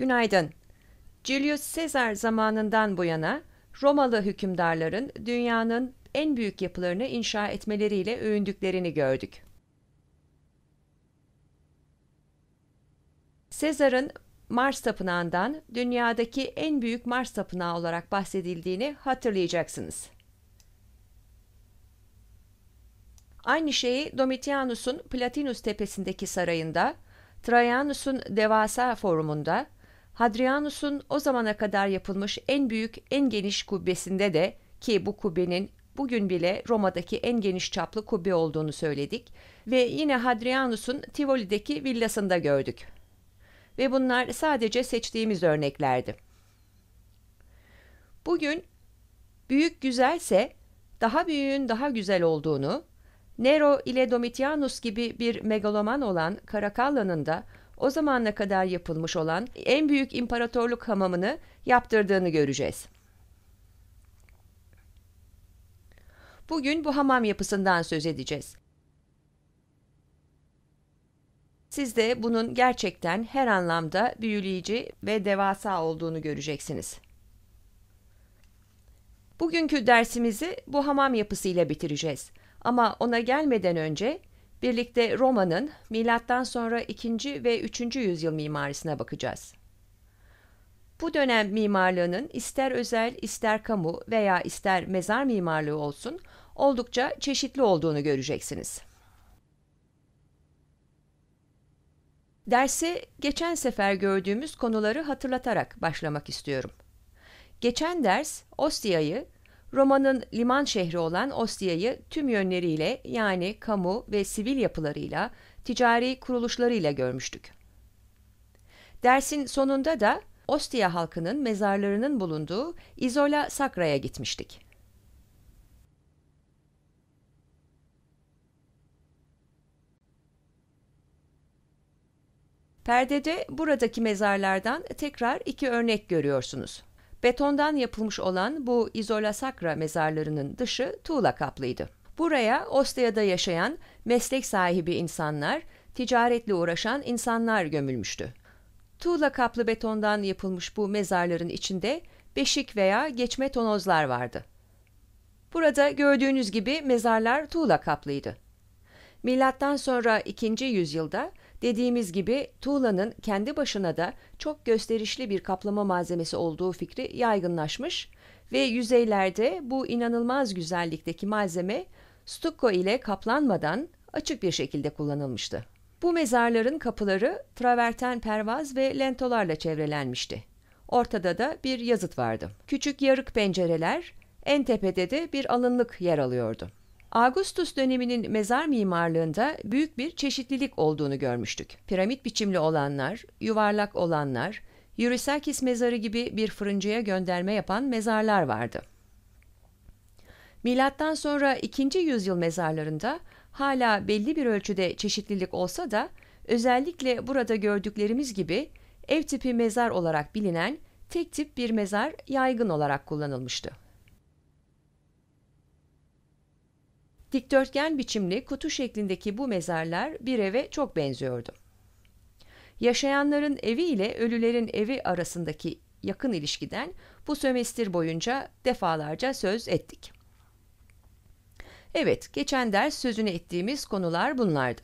Günaydın. Julius Caesar zamanından bu yana Romalı hükümdarların dünyanın en büyük yapılarını inşa etmeleriyle övündüklerini gördük. Caesar'ın Mars Tapınağı'ndan dünyadaki en büyük Mars Tapınağı olarak bahsedildiğini hatırlayacaksınız. Aynı şeyi Domitianus'un Platinus tepesindeki sarayında, Traianus'un devasa forumunda, Hadrianus'un o zamana kadar yapılmış en büyük, en geniş kubbesinde de ki bu kubbenin bugün bile Roma'daki en geniş çaplı kubbe olduğunu söyledik ve yine Hadrianus'un Tivoli'deki villasında gördük. Ve bunlar sadece seçtiğimiz örneklerdi. Bugün büyük güzelse daha büyüğün daha güzel olduğunu, Nero ile Domitianus gibi bir megaloman olan Karakalla'nın da o zamana kadar yapılmış olan en büyük imparatorluk hamamını yaptırdığını göreceğiz. Bugün bu hamam yapısından söz edeceğiz. Siz de bunun gerçekten her anlamda büyüleyici ve devasa olduğunu göreceksiniz. Bugünkü dersimizi bu hamam yapısıyla bitireceğiz. Ama ona gelmeden önce Birlikte Roma'nın milattan sonra 2. ve 3. yüzyıl mimarisine bakacağız. Bu dönem mimarlığının ister özel, ister kamu veya ister mezar mimarlığı olsun oldukça çeşitli olduğunu göreceksiniz. Dersi geçen sefer gördüğümüz konuları hatırlatarak başlamak istiyorum. Geçen ders Ostia'yı Roma'nın liman şehri olan Ostia'yı tüm yönleriyle yani kamu ve sivil yapılarıyla, ticari kuruluşlarıyla görmüştük. Dersin sonunda da Ostia halkının mezarlarının bulunduğu Izola Sacra'ya gitmiştik. Perdede buradaki mezarlardan tekrar iki örnek görüyorsunuz. Betondan yapılmış olan bu izola sakra mezarlarının dışı tuğla kaplıydı. Buraya Ostia'da yaşayan meslek sahibi insanlar, ticaretle uğraşan insanlar gömülmüştü. Tuğla kaplı betondan yapılmış bu mezarların içinde beşik veya geçme tonozlar vardı. Burada gördüğünüz gibi mezarlar tuğla kaplıydı. Milattan sonra 2. yüzyılda Dediğimiz gibi tuğlanın kendi başına da çok gösterişli bir kaplama malzemesi olduğu fikri yaygınlaşmış ve yüzeylerde bu inanılmaz güzellikteki malzeme stucco ile kaplanmadan açık bir şekilde kullanılmıştı. Bu mezarların kapıları traverten pervaz ve lentolarla çevrelenmişti. Ortada da bir yazıt vardı. Küçük yarık pencereler, en tepede de bir alınlık yer alıyordu. Augustus döneminin mezar mimarlığında büyük bir çeşitlilik olduğunu görmüştük. Piramit biçimli olanlar, yuvarlak olanlar, Eurysakis mezarı gibi bir fırıncıya gönderme yapan mezarlar vardı. Milattan sonra 2. yüzyıl mezarlarında hala belli bir ölçüde çeşitlilik olsa da özellikle burada gördüklerimiz gibi ev tipi mezar olarak bilinen tek tip bir mezar yaygın olarak kullanılmıştı. Dikdörtgen biçimli kutu şeklindeki bu mezarlar bir eve çok benziyordu. Yaşayanların evi ile ölülerin evi arasındaki yakın ilişkiden bu sömestr boyunca defalarca söz ettik. Evet, geçen ders sözünü ettiğimiz konular bunlardı.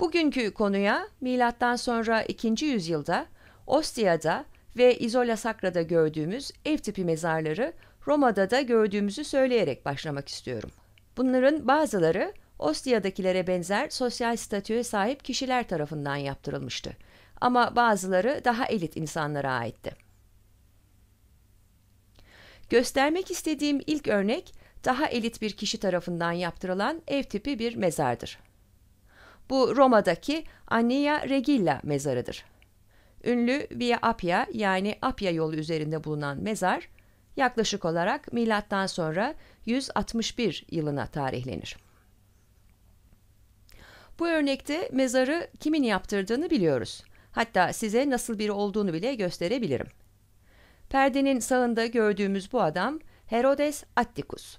Bugünkü konuya milattan sonra 2. yüzyılda Ostia'da ve İzola Sakra'da gördüğümüz ev tipi mezarları Roma'da da gördüğümüzü söyleyerek başlamak istiyorum. Bunların bazıları Ostia'dakilere benzer sosyal statüye sahip kişiler tarafından yaptırılmıştı. Ama bazıları daha elit insanlara aitti. Göstermek istediğim ilk örnek daha elit bir kişi tarafından yaptırılan ev tipi bir mezardır. Bu Roma'daki Annia Regilla mezarıdır. Ünlü Via Appia yani Appia yolu üzerinde bulunan mezar, yaklaşık olarak milattan sonra 161 yılına tarihlenir. Bu örnekte mezarı kimin yaptırdığını biliyoruz. Hatta size nasıl biri olduğunu bile gösterebilirim. Perdenin sağında gördüğümüz bu adam Herodes Atticus.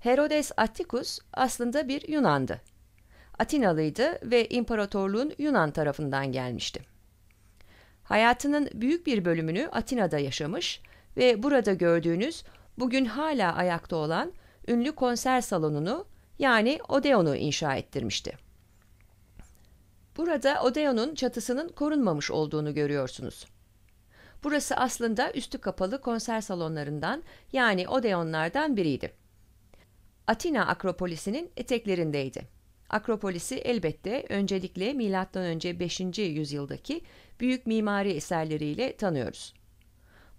Herodes Atticus aslında bir Yunandı. Atinalıydı ve imparatorluğun Yunan tarafından gelmişti. Hayatının büyük bir bölümünü Atina'da yaşamış ve burada gördüğünüz bugün hala ayakta olan ünlü konser salonunu yani Odeon'u inşa ettirmişti. Burada Odeon'un çatısının korunmamış olduğunu görüyorsunuz. Burası aslında üstü kapalı konser salonlarından yani Odeonlardan biriydi. Atina Akropolisi'nin eteklerindeydi. Akropolisi elbette öncelikle M.Ö. 5. yüzyıldaki büyük mimari eserleriyle tanıyoruz.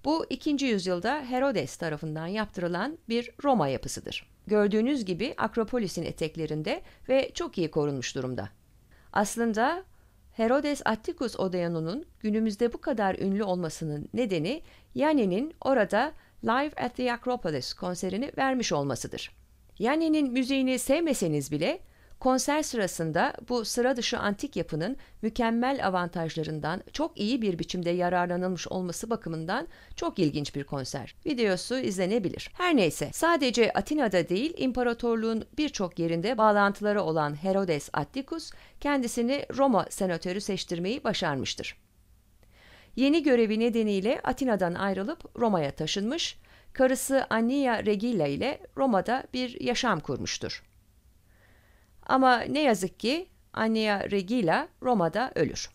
Bu 2. yüzyılda Herodes tarafından yaptırılan bir Roma yapısıdır. Gördüğünüz gibi Akropolis'in eteklerinde ve çok iyi korunmuş durumda. Aslında Herodes Atticus Odeon'unun günümüzde bu kadar ünlü olmasının nedeni Yanni'nin orada Live at the Acropolis konserini vermiş olmasıdır. Yanni'nin müziğini sevmeseniz bile Konser sırasında bu sıra dışı antik yapının mükemmel avantajlarından çok iyi bir biçimde yararlanılmış olması bakımından çok ilginç bir konser. Videosu izlenebilir. Her neyse sadece Atina'da değil imparatorluğun birçok yerinde bağlantıları olan Herodes Atticus kendisini Roma senatörü seçtirmeyi başarmıştır. Yeni görevi nedeniyle Atina'dan ayrılıp Roma'ya taşınmış, karısı Annia Regilla ile Roma'da bir yaşam kurmuştur. Ama ne yazık ki Annea Regila Roma'da ölür.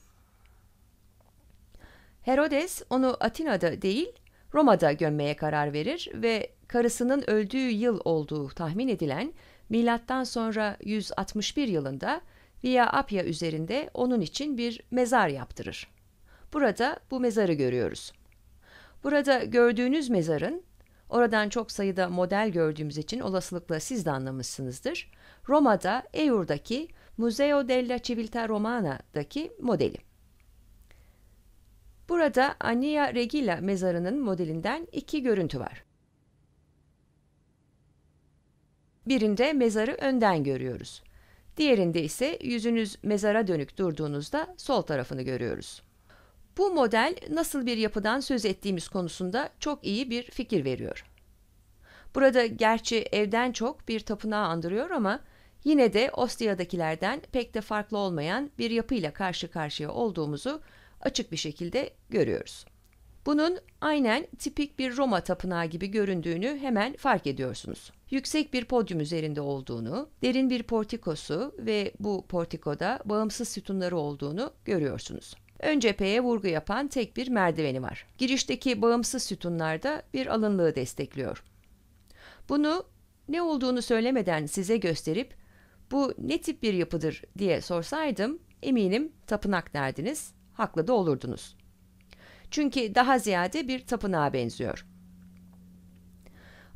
Herodes onu Atina'da değil Roma'da gömmeye karar verir ve karısının öldüğü yıl olduğu tahmin edilen milattan sonra 161 yılında Via Appia üzerinde onun için bir mezar yaptırır. Burada bu mezarı görüyoruz. Burada gördüğünüz mezarın Oradan çok sayıda model gördüğümüz için olasılıkla siz de anlamışsınızdır. Roma'da Eur'daki Museo della Civiltà Romana'daki modeli. Burada Ania Regilla mezarının modelinden iki görüntü var. Birinde mezarı önden görüyoruz. Diğerinde ise yüzünüz mezara dönük durduğunuzda sol tarafını görüyoruz. Bu model nasıl bir yapıdan söz ettiğimiz konusunda çok iyi bir fikir veriyor. Burada gerçi evden çok bir tapınağı andırıyor ama yine de Ostia'dakilerden pek de farklı olmayan bir yapıyla karşı karşıya olduğumuzu açık bir şekilde görüyoruz. Bunun aynen tipik bir Roma tapınağı gibi göründüğünü hemen fark ediyorsunuz. Yüksek bir podyum üzerinde olduğunu, derin bir portikosu ve bu portikoda bağımsız sütunları olduğunu görüyorsunuz. Ön cepheye vurgu yapan tek bir merdiveni var. Girişteki bağımsız sütunlarda bir alınlığı destekliyor. Bunu ne olduğunu söylemeden size gösterip bu ne tip bir yapıdır diye sorsaydım eminim tapınak derdiniz, haklı da olurdunuz. Çünkü daha ziyade bir tapınağa benziyor.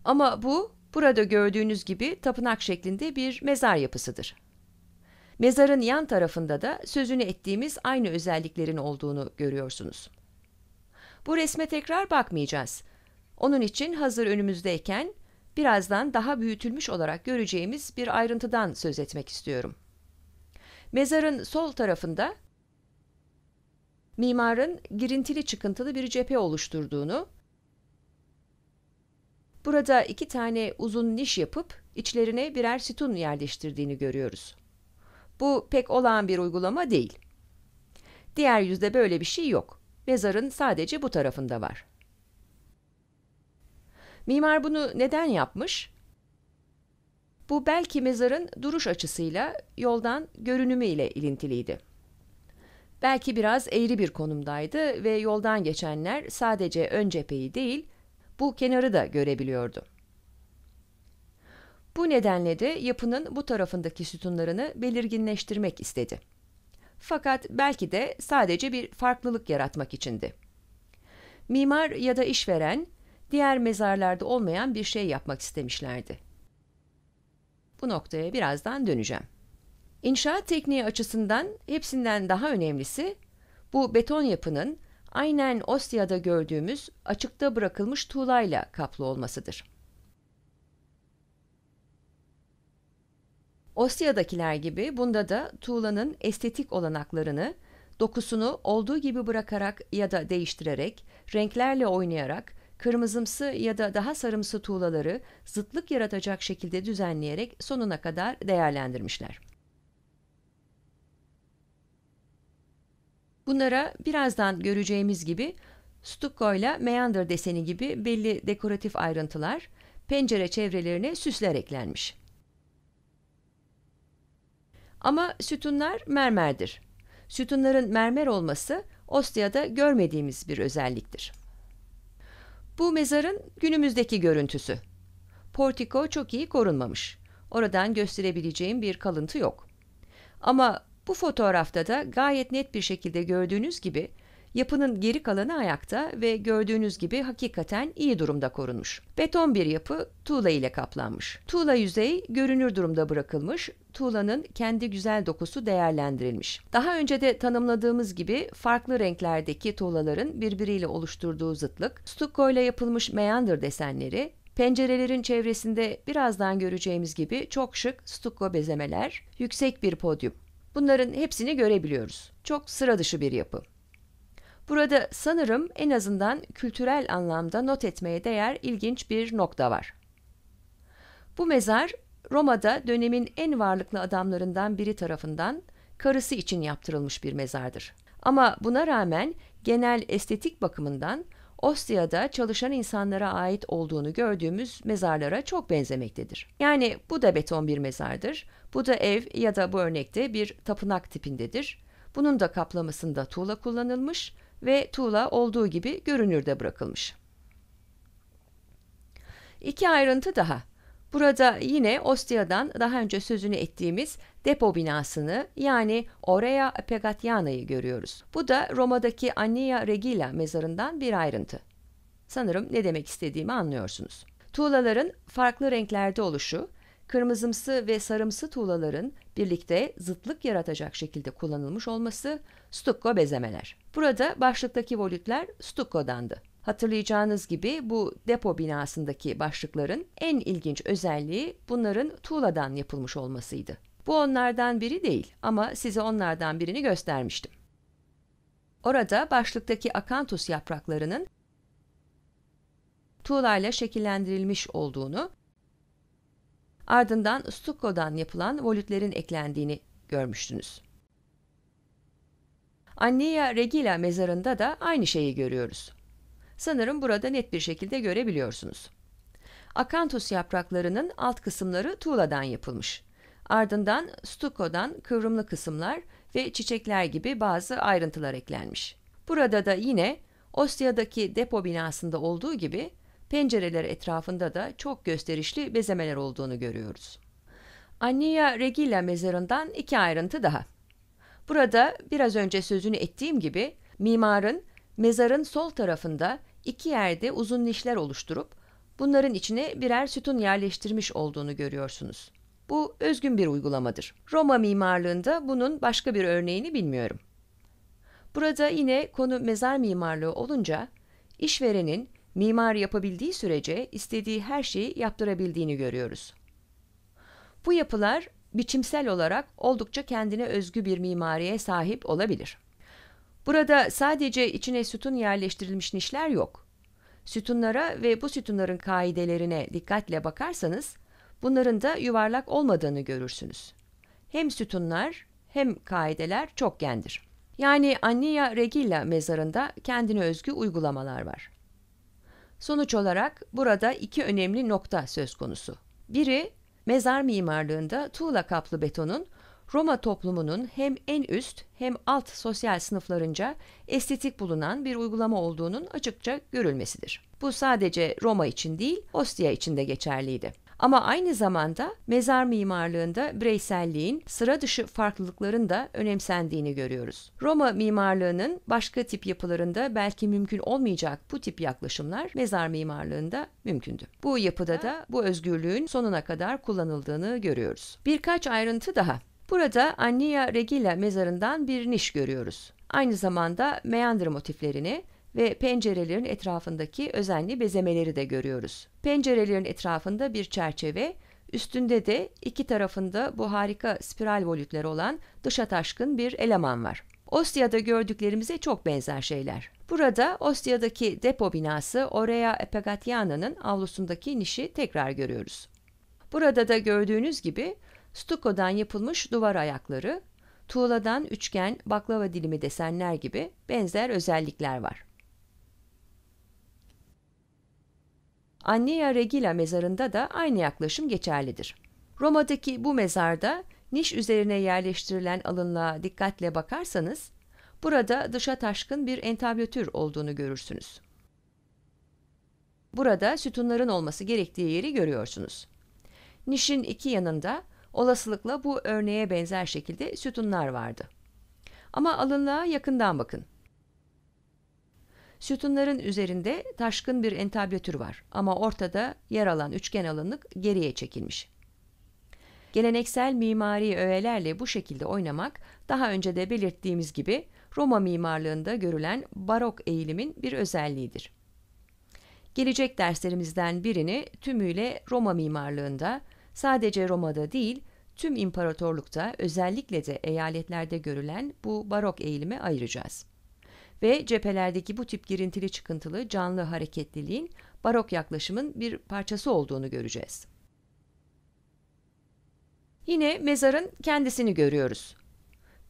Ama bu burada gördüğünüz gibi tapınak şeklinde bir mezar yapısıdır. Mezarın yan tarafında da sözünü ettiğimiz aynı özelliklerin olduğunu görüyorsunuz. Bu resme tekrar bakmayacağız. Onun için hazır önümüzdeyken birazdan daha büyütülmüş olarak göreceğimiz bir ayrıntıdan söz etmek istiyorum. Mezarın sol tarafında mimarın girintili çıkıntılı bir cephe oluşturduğunu, burada iki tane uzun niş yapıp içlerine birer sütun yerleştirdiğini görüyoruz. Bu pek olağan bir uygulama değil. Diğer yüzde böyle bir şey yok. Mezarın sadece bu tarafında var. Mimar bunu neden yapmış? Bu belki mezarın duruş açısıyla, yoldan görünümüyle ilintiliydi. Belki biraz eğri bir konumdaydı ve yoldan geçenler sadece ön cepheyi değil, bu kenarı da görebiliyordu. Bu nedenle de yapının bu tarafındaki sütunlarını belirginleştirmek istedi. Fakat belki de sadece bir farklılık yaratmak içindi. Mimar ya da işveren diğer mezarlarda olmayan bir şey yapmak istemişlerdi. Bu noktaya birazdan döneceğim. İnşaat tekniği açısından hepsinden daha önemlisi bu beton yapının aynen Ostya'da gördüğümüz açıkta bırakılmış tuğlayla kaplı olmasıdır. Osya'dakiler gibi bunda da tuğlanın estetik olanaklarını, dokusunu olduğu gibi bırakarak ya da değiştirerek, renklerle oynayarak, kırmızımsı ya da daha sarımsı tuğlaları zıtlık yaratacak şekilde düzenleyerek sonuna kadar değerlendirmişler. Bunlara birazdan göreceğimiz gibi stucco ile meander deseni gibi belli dekoratif ayrıntılar pencere çevrelerine süsler eklenmiş. Ama sütunlar mermerdir. Sütunların mermer olması Ostia'da görmediğimiz bir özelliktir. Bu mezarın günümüzdeki görüntüsü. Portiko çok iyi korunmamış. Oradan gösterebileceğim bir kalıntı yok. Ama bu fotoğrafta da gayet net bir şekilde gördüğünüz gibi Yapının geri kalanı ayakta ve gördüğünüz gibi hakikaten iyi durumda korunmuş. Beton bir yapı tuğla ile kaplanmış. Tuğla yüzey görünür durumda bırakılmış, tuğlanın kendi güzel dokusu değerlendirilmiş. Daha önce de tanımladığımız gibi farklı renklerdeki tuğlaların birbiriyle oluşturduğu zıtlık, stucco ile yapılmış meander desenleri, Pencerelerin çevresinde birazdan göreceğimiz gibi çok şık stucco bezemeler, yüksek bir podyum. Bunların hepsini görebiliyoruz. Çok sıra dışı bir yapı. Burada sanırım en azından kültürel anlamda not etmeye değer ilginç bir nokta var. Bu mezar Roma'da dönemin en varlıklı adamlarından biri tarafından karısı için yaptırılmış bir mezardır. Ama buna rağmen genel estetik bakımından Ostia'da çalışan insanlara ait olduğunu gördüğümüz mezarlara çok benzemektedir. Yani bu da beton bir mezardır, bu da ev ya da bu örnekte bir tapınak tipindedir. Bunun da kaplamasında tuğla kullanılmış ve tuğla olduğu gibi görünürde bırakılmış. İki ayrıntı daha. Burada yine Ostia'dan daha önce sözünü ettiğimiz depo binasını yani Orea Pegatiana'yı görüyoruz. Bu da Roma'daki Annia Regilla mezarından bir ayrıntı. Sanırım ne demek istediğimi anlıyorsunuz. Tuğlaların farklı renklerde oluşu, kırmızımsı ve sarımsı tuğlaların birlikte zıtlık yaratacak şekilde kullanılmış olması stucco bezemeler. Burada başlıktaki volütler stucco'dandı. Hatırlayacağınız gibi bu depo binasındaki başlıkların en ilginç özelliği bunların tuğladan yapılmış olmasıydı. Bu onlardan biri değil ama size onlardan birini göstermiştim. Orada başlıktaki akantus yapraklarının tuğlayla şekillendirilmiş olduğunu Ardından stukodan yapılan volütlerin eklendiğini görmüştünüz. Annia Regila mezarında da aynı şeyi görüyoruz. Sanırım burada net bir şekilde görebiliyorsunuz. Akantus yapraklarının alt kısımları tuğladan yapılmış. Ardından stukodan kıvrımlı kısımlar ve çiçekler gibi bazı ayrıntılar eklenmiş. Burada da yine Ostya'daki depo binasında olduğu gibi pencereler etrafında da çok gösterişli bezemeler olduğunu görüyoruz. Annia Regilla mezarından iki ayrıntı daha. Burada biraz önce sözünü ettiğim gibi mimarın mezarın sol tarafında iki yerde uzun nişler oluşturup bunların içine birer sütun yerleştirmiş olduğunu görüyorsunuz. Bu özgün bir uygulamadır. Roma mimarlığında bunun başka bir örneğini bilmiyorum. Burada yine konu mezar mimarlığı olunca işverenin Mimar yapabildiği sürece istediği her şeyi yaptırabildiğini görüyoruz. Bu yapılar biçimsel olarak oldukça kendine özgü bir mimariye sahip olabilir. Burada sadece içine sütun yerleştirilmiş nişler yok. Sütunlara ve bu sütunların kaidelerine dikkatle bakarsanız bunların da yuvarlak olmadığını görürsünüz. Hem sütunlar hem kaideler çokgendir. Yani Annia Regilla mezarında kendine özgü uygulamalar var. Sonuç olarak burada iki önemli nokta söz konusu. Biri mezar mimarlığında tuğla kaplı betonun Roma toplumunun hem en üst hem alt sosyal sınıflarınca estetik bulunan bir uygulama olduğunun açıkça görülmesidir. Bu sadece Roma için değil, Ostia için de geçerliydi. Ama aynı zamanda mezar mimarlığında bireyselliğin, sıra dışı farklılıkların da önemsendiğini görüyoruz. Roma mimarlığının başka tip yapılarında belki mümkün olmayacak bu tip yaklaşımlar mezar mimarlığında mümkündü. Bu yapıda da bu özgürlüğün sonuna kadar kullanıldığını görüyoruz. Birkaç ayrıntı daha. Burada Annia Regilla mezarından bir niş görüyoruz. Aynı zamanda meandr motiflerini ve pencerelerin etrafındaki özenli bezemeleri de görüyoruz. Pencerelerin etrafında bir çerçeve, üstünde de iki tarafında bu harika spiral volütler olan dışa taşkın bir eleman var. Ostya'da gördüklerimize çok benzer şeyler. Burada Ostya'daki depo binası Orea Epegatiana'nın avlusundaki nişi tekrar görüyoruz. Burada da gördüğünüz gibi stukodan yapılmış duvar ayakları, tuğladan üçgen, baklava dilimi desenler gibi benzer özellikler var. Annea Regina mezarında da aynı yaklaşım geçerlidir. Roma'daki bu mezarda niş üzerine yerleştirilen alınlığa dikkatle bakarsanız, burada dışa taşkın bir entablötür olduğunu görürsünüz. Burada sütunların olması gerektiği yeri görüyorsunuz. Nişin iki yanında Olasılıkla bu örneğe benzer şekilde sütunlar vardı. Ama alınlığa yakından bakın. Sütunların üzerinde taşkın bir entablatür var ama ortada yer alan üçgen alınlık geriye çekilmiş. Geleneksel mimari öğelerle bu şekilde oynamak daha önce de belirttiğimiz gibi Roma mimarlığında görülen barok eğilimin bir özelliğidir. Gelecek derslerimizden birini tümüyle Roma mimarlığında Sadece Roma'da değil, tüm imparatorlukta özellikle de eyaletlerde görülen bu barok eğilime ayıracağız. Ve cephelerdeki bu tip girintili çıkıntılı canlı hareketliliğin barok yaklaşımın bir parçası olduğunu göreceğiz. Yine mezarın kendisini görüyoruz.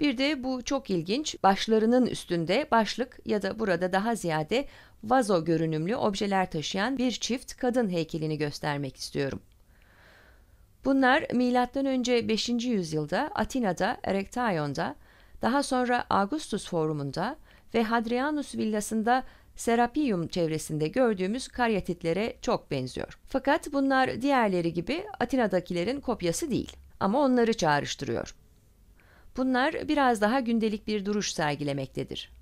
Bir de bu çok ilginç başlarının üstünde başlık ya da burada daha ziyade vazo görünümlü objeler taşıyan bir çift kadın heykelini göstermek istiyorum. Bunlar M.Ö. 5. yüzyılda Atina'da, Erektaion'da, daha sonra Augustus Forumunda ve Hadrianus Villası'nda Serapium çevresinde gördüğümüz karyatitlere çok benziyor. Fakat bunlar diğerleri gibi Atina'dakilerin kopyası değil ama onları çağrıştırıyor. Bunlar biraz daha gündelik bir duruş sergilemektedir.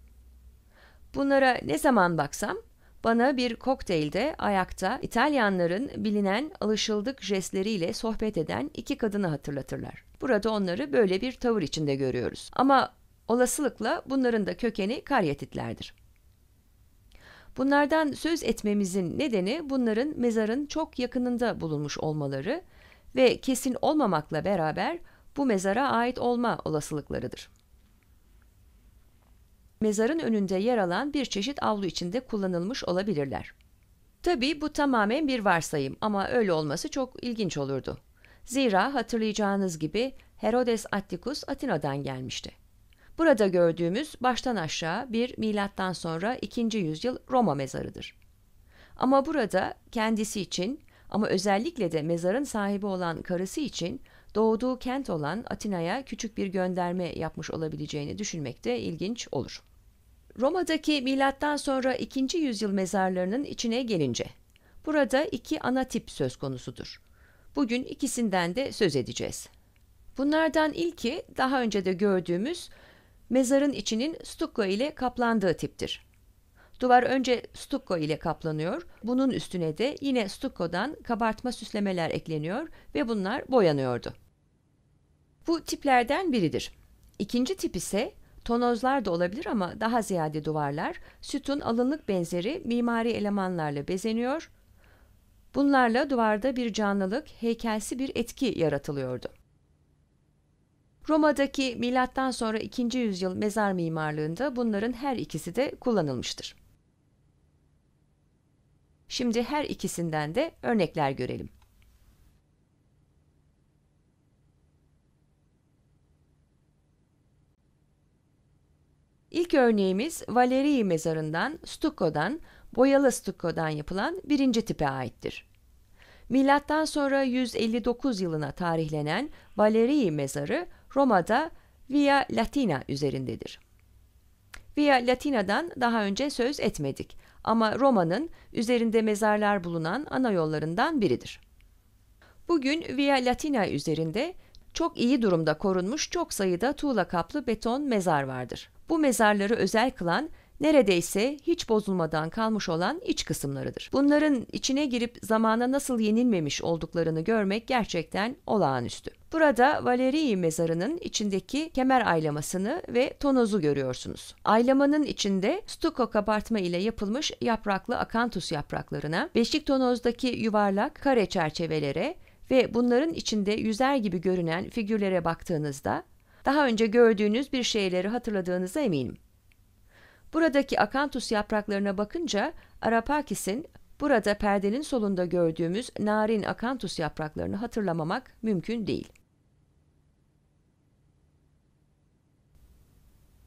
Bunlara ne zaman baksam bana bir kokteylde ayakta İtalyanların bilinen alışıldık jestleriyle sohbet eden iki kadını hatırlatırlar. Burada onları böyle bir tavır içinde görüyoruz. Ama olasılıkla bunların da kökeni karyatitlerdir. Bunlardan söz etmemizin nedeni bunların mezarın çok yakınında bulunmuş olmaları ve kesin olmamakla beraber bu mezara ait olma olasılıklarıdır mezarın önünde yer alan bir çeşit avlu içinde kullanılmış olabilirler. Tabi bu tamamen bir varsayım ama öyle olması çok ilginç olurdu. Zira hatırlayacağınız gibi Herodes Atticus Atina'dan gelmişti. Burada gördüğümüz baştan aşağı bir milattan sonra 2. yüzyıl Roma mezarıdır. Ama burada kendisi için ama özellikle de mezarın sahibi olan karısı için doğduğu kent olan Atina'ya küçük bir gönderme yapmış olabileceğini düşünmek de ilginç olur. Roma'daki milattan sonra 2. yüzyıl mezarlarının içine gelince burada iki ana tip söz konusudur. Bugün ikisinden de söz edeceğiz. Bunlardan ilki daha önce de gördüğümüz mezarın içinin stucco ile kaplandığı tiptir. Duvar önce stucco ile kaplanıyor, bunun üstüne de yine stucco'dan kabartma süslemeler ekleniyor ve bunlar boyanıyordu. Bu tiplerden biridir. İkinci tip ise Tonozlar da olabilir ama daha ziyade duvarlar, sütun alınlık benzeri mimari elemanlarla bezeniyor. Bunlarla duvarda bir canlılık, heykelsi bir etki yaratılıyordu. Roma'daki milattan sonra 2. yüzyıl mezar mimarlığında bunların her ikisi de kullanılmıştır. Şimdi her ikisinden de örnekler görelim. İlk örneğimiz Valerii mezarından stukodan, boyalı stukodan yapılan birinci tipe aittir. Milattan sonra 159 yılına tarihlenen Valerii mezarı Roma'da Via Latina üzerindedir. Via Latina'dan daha önce söz etmedik ama Roma'nın üzerinde mezarlar bulunan ana yollarından biridir. Bugün Via Latina üzerinde çok iyi durumda korunmuş çok sayıda tuğla kaplı beton mezar vardır. Bu mezarları özel kılan neredeyse hiç bozulmadan kalmış olan iç kısımlarıdır. Bunların içine girip zamana nasıl yenilmemiş olduklarını görmek gerçekten olağanüstü. Burada Valerii mezarının içindeki kemer aylamasını ve tonozu görüyorsunuz. Aylamanın içinde stuko kabartma ile yapılmış yapraklı akantus yapraklarına, beşik tonozdaki yuvarlak kare çerçevelere ve bunların içinde yüzer gibi görünen figürlere baktığınızda daha önce gördüğünüz bir şeyleri hatırladığınıza eminim. Buradaki akantus yapraklarına bakınca Arapakis'in burada perdenin solunda gördüğümüz narin akantus yapraklarını hatırlamamak mümkün değil.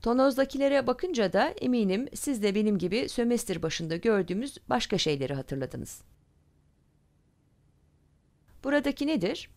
Tonozdakilere bakınca da eminim siz de benim gibi sömestr başında gördüğümüz başka şeyleri hatırladınız. Buradaki nedir?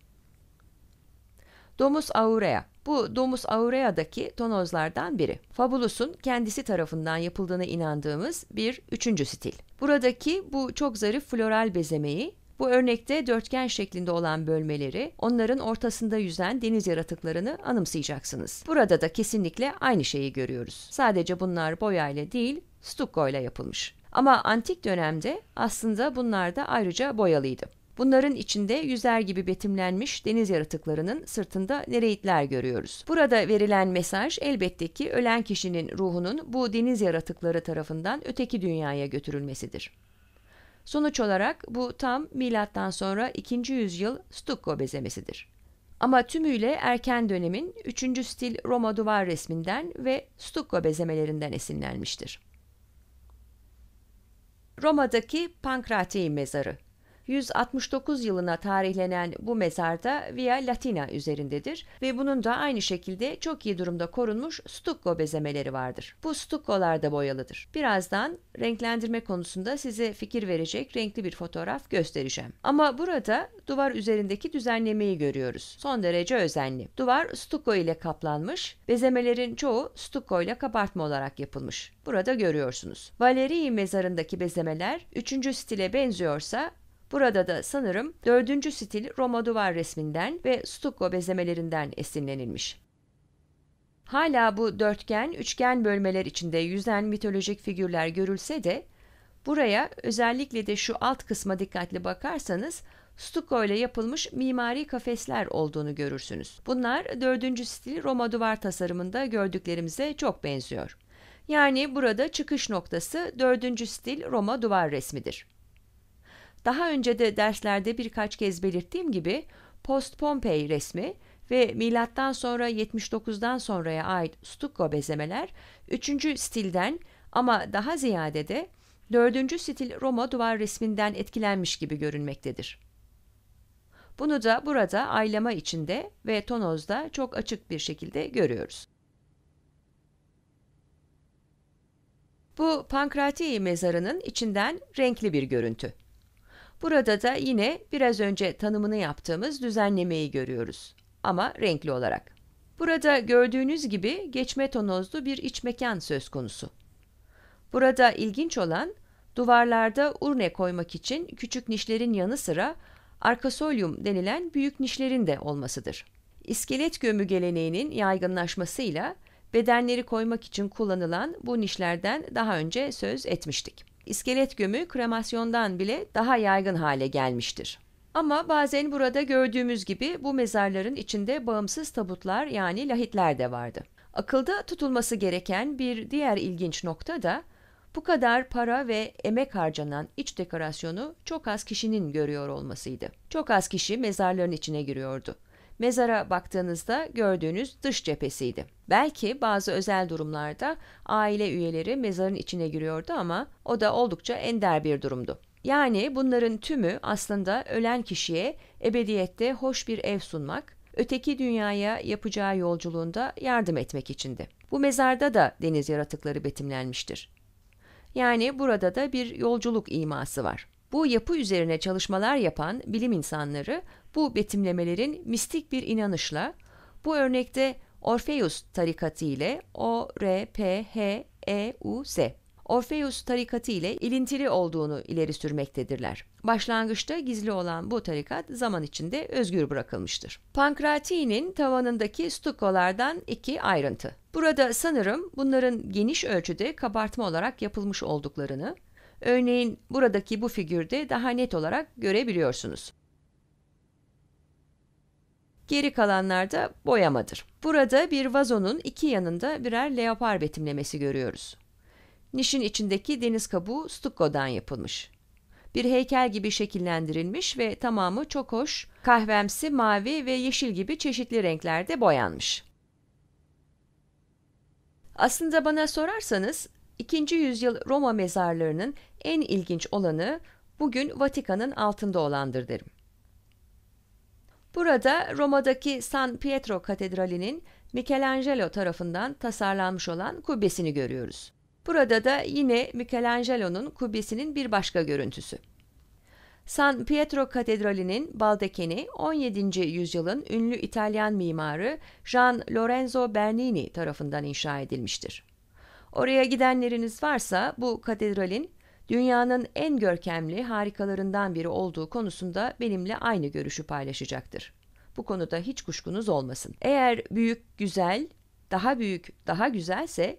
Domus aurea bu Domus Aurea'daki tonozlardan biri. Fabulus'un kendisi tarafından yapıldığına inandığımız bir üçüncü stil. Buradaki bu çok zarif floral bezemeyi bu örnekte dörtgen şeklinde olan bölmeleri, onların ortasında yüzen deniz yaratıklarını anımsayacaksınız. Burada da kesinlikle aynı şeyi görüyoruz. Sadece bunlar boyayla değil, stukko ile yapılmış. Ama antik dönemde aslında bunlar da ayrıca boyalıydı. Bunların içinde yüzer gibi betimlenmiş deniz yaratıklarının sırtında nereitler görüyoruz. Burada verilen mesaj elbette ki ölen kişinin ruhunun bu deniz yaratıkları tarafından öteki dünyaya götürülmesidir. Sonuç olarak bu tam milattan sonra 2. yüzyıl stucco bezemesidir. Ama tümüyle erken dönemin 3. stil Roma duvar resminden ve stucco bezemelerinden esinlenmiştir. Roma'daki Pankrati mezarı 169 yılına tarihlenen bu mezarda Via Latina üzerindedir ve bunun da aynı şekilde çok iyi durumda korunmuş stucco bezemeleri vardır. Bu stuccolar da boyalıdır. Birazdan renklendirme konusunda size fikir verecek renkli bir fotoğraf göstereceğim. Ama burada duvar üzerindeki düzenlemeyi görüyoruz. Son derece özenli. Duvar stucco ile kaplanmış, bezemelerin çoğu stucco ile kabartma olarak yapılmış. Burada görüyorsunuz. Valerii mezarındaki bezemeler 3. stile benziyorsa Burada da sanırım dördüncü stil Roma duvar resminden ve stucco bezemelerinden esinlenilmiş. Hala bu dörtgen, üçgen bölmeler içinde yüzen mitolojik figürler görülse de buraya özellikle de şu alt kısma dikkatli bakarsanız stucco ile yapılmış mimari kafesler olduğunu görürsünüz. Bunlar dördüncü stil Roma duvar tasarımında gördüklerimize çok benziyor. Yani burada çıkış noktası dördüncü stil Roma duvar resmidir. Daha önce de derslerde birkaç kez belirttiğim gibi Post Pompei resmi ve milattan sonra 79'dan sonraya ait stucco bezemeler 3. stilden ama daha ziyade de 4. stil Roma duvar resminden etkilenmiş gibi görünmektedir. Bunu da burada aylama içinde ve tonozda çok açık bir şekilde görüyoruz. Bu Pankratiyi mezarının içinden renkli bir görüntü. Burada da yine biraz önce tanımını yaptığımız düzenlemeyi görüyoruz ama renkli olarak. Burada gördüğünüz gibi geçme tonozlu bir iç mekan söz konusu. Burada ilginç olan duvarlarda urne koymak için küçük nişlerin yanı sıra arkasolyum denilen büyük nişlerin de olmasıdır. İskelet gömü geleneğinin yaygınlaşmasıyla bedenleri koymak için kullanılan bu nişlerden daha önce söz etmiştik iskelet gömü kremasyondan bile daha yaygın hale gelmiştir. Ama bazen burada gördüğümüz gibi bu mezarların içinde bağımsız tabutlar yani lahitler de vardı. Akılda tutulması gereken bir diğer ilginç nokta da bu kadar para ve emek harcanan iç dekorasyonu çok az kişinin görüyor olmasıydı. Çok az kişi mezarların içine giriyordu mezara baktığınızda gördüğünüz dış cephesiydi. Belki bazı özel durumlarda aile üyeleri mezarın içine giriyordu ama o da oldukça ender bir durumdu. Yani bunların tümü aslında ölen kişiye ebediyette hoş bir ev sunmak, öteki dünyaya yapacağı yolculuğunda yardım etmek içindi. Bu mezarda da deniz yaratıkları betimlenmiştir. Yani burada da bir yolculuk iması var. Bu yapı üzerine çalışmalar yapan bilim insanları bu betimlemelerin mistik bir inanışla, bu örnekte Orfeus tarikatı ile O, R, P, H, E, U, Z. Orfeus tarikatı ile ilintili olduğunu ileri sürmektedirler. Başlangıçta gizli olan bu tarikat zaman içinde özgür bırakılmıştır. Pankrati'nin tavanındaki stukolardan iki ayrıntı. Burada sanırım bunların geniş ölçüde kabartma olarak yapılmış olduklarını, Örneğin buradaki bu figürde daha net olarak görebiliyorsunuz. Geri kalanlar da boyamadır. Burada bir vazonun iki yanında birer leopar betimlemesi görüyoruz. Nişin içindeki deniz kabuğu stukkodan yapılmış. Bir heykel gibi şekillendirilmiş ve tamamı çok hoş, kahvemsi, mavi ve yeşil gibi çeşitli renklerde boyanmış. Aslında bana sorarsanız 2. yüzyıl Roma mezarlarının en ilginç olanı bugün Vatikan'ın altında olandır derim. Burada Roma'daki San Pietro Katedrali'nin Michelangelo tarafından tasarlanmış olan kubbesini görüyoruz. Burada da yine Michelangelo'nun kubbesinin bir başka görüntüsü. San Pietro Katedrali'nin baldekeni 17. yüzyılın ünlü İtalyan mimarı Gian Lorenzo Bernini tarafından inşa edilmiştir. Oraya gidenleriniz varsa bu katedralin dünyanın en görkemli harikalarından biri olduğu konusunda benimle aynı görüşü paylaşacaktır. Bu konuda hiç kuşkunuz olmasın. Eğer büyük güzel, daha büyük, daha güzelse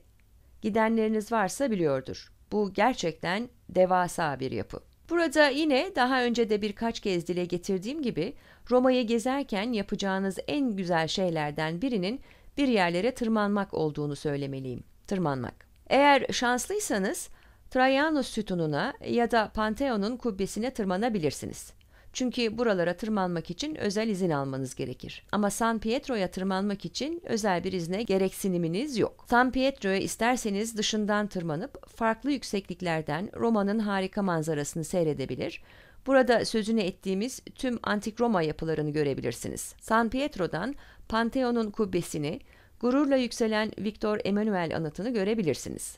gidenleriniz varsa biliyordur. Bu gerçekten devasa bir yapı. Burada yine daha önce de birkaç kez dile getirdiğim gibi Roma'yı gezerken yapacağınız en güzel şeylerden birinin bir yerlere tırmanmak olduğunu söylemeliyim tırmanmak. Eğer şanslıysanız Trajanus sütununa ya da Pantheon'un kubbesine tırmanabilirsiniz. Çünkü buralara tırmanmak için özel izin almanız gerekir. Ama San Pietro'ya tırmanmak için özel bir izne gereksiniminiz yok. San Pietro'ya isterseniz dışından tırmanıp farklı yüksekliklerden Roma'nın harika manzarasını seyredebilir. Burada sözünü ettiğimiz tüm antik Roma yapılarını görebilirsiniz. San Pietro'dan Pantheon'un kubbesini, gururla yükselen Victor Emmanuel anıtını görebilirsiniz.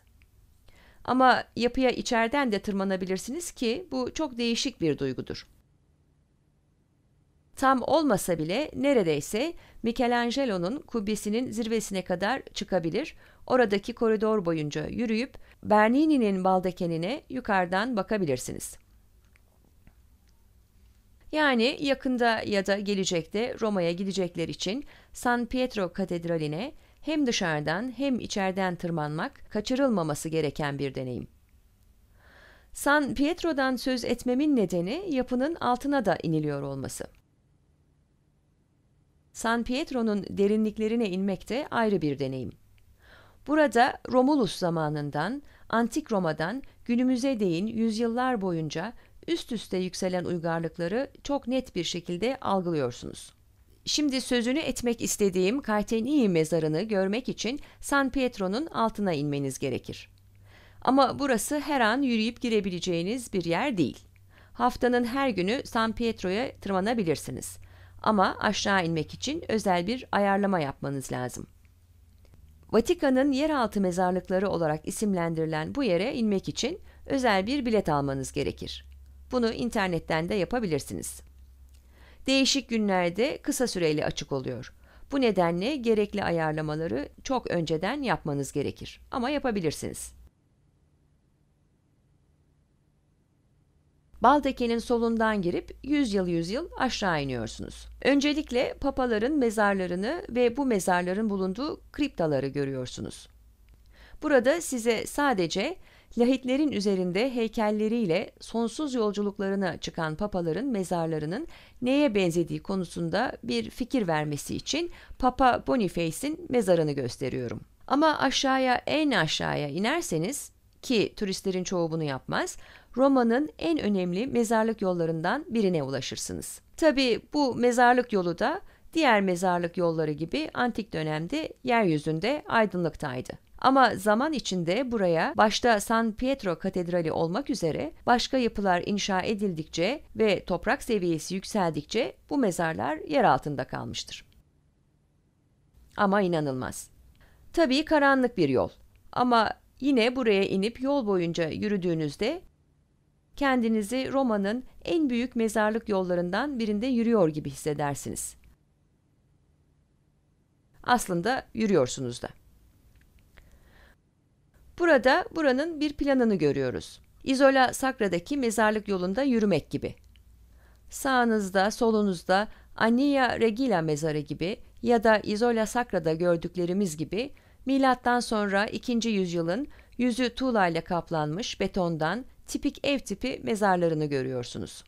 Ama yapıya içeriden de tırmanabilirsiniz ki bu çok değişik bir duygudur. Tam olmasa bile neredeyse Michelangelo'nun kubbesinin zirvesine kadar çıkabilir, oradaki koridor boyunca yürüyüp Bernini'nin baldekenine yukarıdan bakabilirsiniz.'' Yani yakında ya da gelecekte Roma'ya gidecekler için San Pietro Katedrali'ne hem dışarıdan hem içeriden tırmanmak kaçırılmaması gereken bir deneyim. San Pietro'dan söz etmemin nedeni yapının altına da iniliyor olması. San Pietro'nun derinliklerine inmek de ayrı bir deneyim. Burada Romulus zamanından, Antik Roma'dan günümüze değin yüzyıllar boyunca üst üste yükselen uygarlıkları çok net bir şekilde algılıyorsunuz. Şimdi sözünü etmek istediğim Kayteni mezarını görmek için San Pietro'nun altına inmeniz gerekir. Ama burası her an yürüyüp girebileceğiniz bir yer değil. Haftanın her günü San Pietro'ya tırmanabilirsiniz. Ama aşağı inmek için özel bir ayarlama yapmanız lazım. Vatikan'ın yeraltı mezarlıkları olarak isimlendirilen bu yere inmek için özel bir bilet almanız gerekir. Bunu internetten de yapabilirsiniz. Değişik günlerde kısa süreli açık oluyor. Bu nedenle gerekli ayarlamaları çok önceden yapmanız gerekir ama yapabilirsiniz. Baldeke'nin solundan girip yüzyıl yüzyıl aşağı iniyorsunuz. Öncelikle papaların mezarlarını ve bu mezarların bulunduğu kriptaları görüyorsunuz. Burada size sadece lahitlerin üzerinde heykelleriyle sonsuz yolculuklarına çıkan papaların mezarlarının neye benzediği konusunda bir fikir vermesi için Papa Boniface'in mezarını gösteriyorum. Ama aşağıya en aşağıya inerseniz ki turistlerin çoğu bunu yapmaz, Roma'nın en önemli mezarlık yollarından birine ulaşırsınız. Tabi bu mezarlık yolu da diğer mezarlık yolları gibi antik dönemde yeryüzünde aydınlıktaydı. Ama zaman içinde buraya başta San Pietro Katedrali olmak üzere başka yapılar inşa edildikçe ve toprak seviyesi yükseldikçe bu mezarlar yer altında kalmıştır. Ama inanılmaz. Tabii karanlık bir yol. Ama yine buraya inip yol boyunca yürüdüğünüzde kendinizi Roma'nın en büyük mezarlık yollarından birinde yürüyor gibi hissedersiniz. Aslında yürüyorsunuz da. Burada buranın bir planını görüyoruz. İzola Sakra'daki mezarlık yolunda yürümek gibi. Sağınızda, solunuzda Annia Regila mezarı gibi ya da İzola Sakra'da gördüklerimiz gibi milattan sonra 2. yüzyılın yüzü tuğlayla kaplanmış betondan tipik ev tipi mezarlarını görüyorsunuz.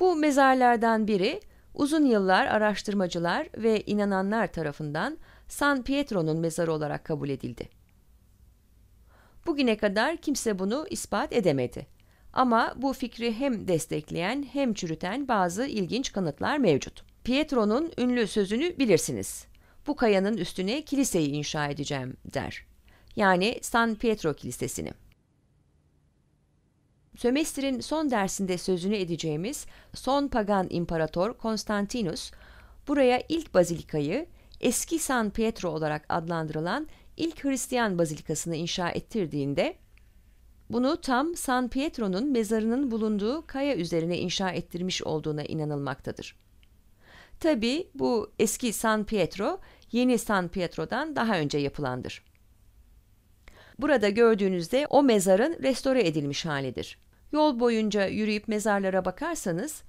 Bu mezarlardan biri uzun yıllar araştırmacılar ve inananlar tarafından San Pietro'nun mezarı olarak kabul edildi. Bugüne kadar kimse bunu ispat edemedi. Ama bu fikri hem destekleyen hem çürüten bazı ilginç kanıtlar mevcut. Pietro'nun ünlü sözünü bilirsiniz. Bu kayanın üstüne kiliseyi inşa edeceğim der. Yani San Pietro Kilisesi'ni. Sömestr'in son dersinde sözünü edeceğimiz son pagan imparator Konstantinus buraya ilk bazilikayı eski San Pietro olarak adlandırılan ilk Hristiyan bazilikasını inşa ettirdiğinde bunu tam San Pietro'nun mezarının bulunduğu kaya üzerine inşa ettirmiş olduğuna inanılmaktadır. Tabi bu eski San Pietro yeni San Pietro'dan daha önce yapılandır. Burada gördüğünüzde o mezarın restore edilmiş halidir. Yol boyunca yürüyüp mezarlara bakarsanız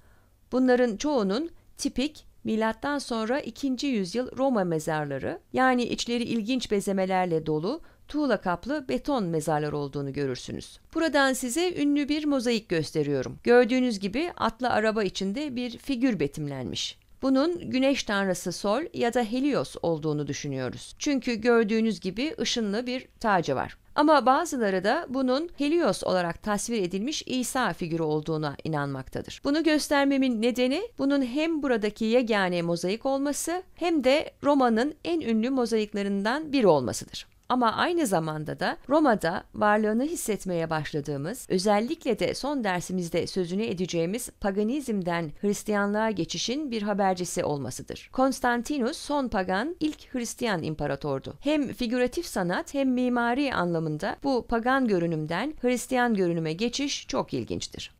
bunların çoğunun tipik Milattan sonra 2. yüzyıl Roma mezarları yani içleri ilginç bezemelerle dolu tuğla kaplı beton mezarlar olduğunu görürsünüz. Buradan size ünlü bir mozaik gösteriyorum. Gördüğünüz gibi atlı araba içinde bir figür betimlenmiş. Bunun güneş tanrısı Sol ya da Helios olduğunu düşünüyoruz. Çünkü gördüğünüz gibi ışınlı bir tacı var. Ama bazıları da bunun Helios olarak tasvir edilmiş İsa figürü olduğuna inanmaktadır. Bunu göstermemin nedeni bunun hem buradaki yegane mozaik olması hem de Roma'nın en ünlü mozaiklerinden biri olmasıdır ama aynı zamanda da Roma'da varlığını hissetmeye başladığımız, özellikle de son dersimizde sözünü edeceğimiz paganizmden Hristiyanlığa geçişin bir habercisi olmasıdır. Konstantinus son pagan, ilk Hristiyan imparatordu. Hem figüratif sanat hem mimari anlamında bu pagan görünümden Hristiyan görünüme geçiş çok ilginçtir.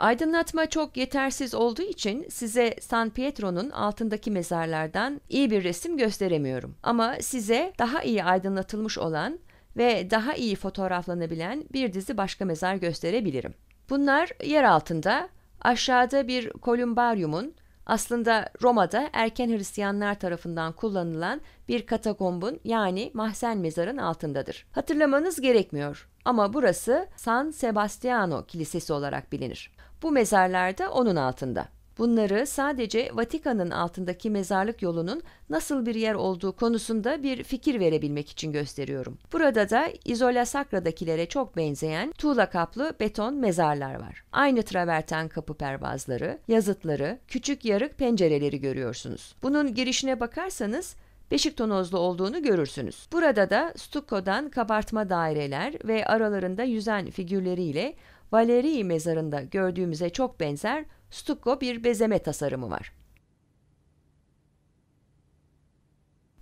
Aydınlatma çok yetersiz olduğu için size San Pietro'nun altındaki mezarlardan iyi bir resim gösteremiyorum. Ama size daha iyi aydınlatılmış olan ve daha iyi fotoğraflanabilen bir dizi başka mezar gösterebilirim. Bunlar yer altında, aşağıda bir kolumbaryumun, aslında Roma'da erken Hristiyanlar tarafından kullanılan bir katakombun yani mahzen mezarın altındadır. Hatırlamanız gerekmiyor ama burası San Sebastiano Kilisesi olarak bilinir. Bu mezarlarda onun altında. Bunları sadece Vatikan'ın altındaki mezarlık yolunun nasıl bir yer olduğu konusunda bir fikir verebilmek için gösteriyorum. Burada da Isola Sacra'dakilere çok benzeyen tuğla kaplı beton mezarlar var. Aynı traverten kapı pervazları, yazıtları, küçük yarık pencereleri görüyorsunuz. Bunun girişine bakarsanız beşik tonozlu olduğunu görürsünüz. Burada da stukodan kabartma daireler ve aralarında yüzen figürleriyle Valerii mezarında gördüğümüze çok benzer stucco bir bezeme tasarımı var.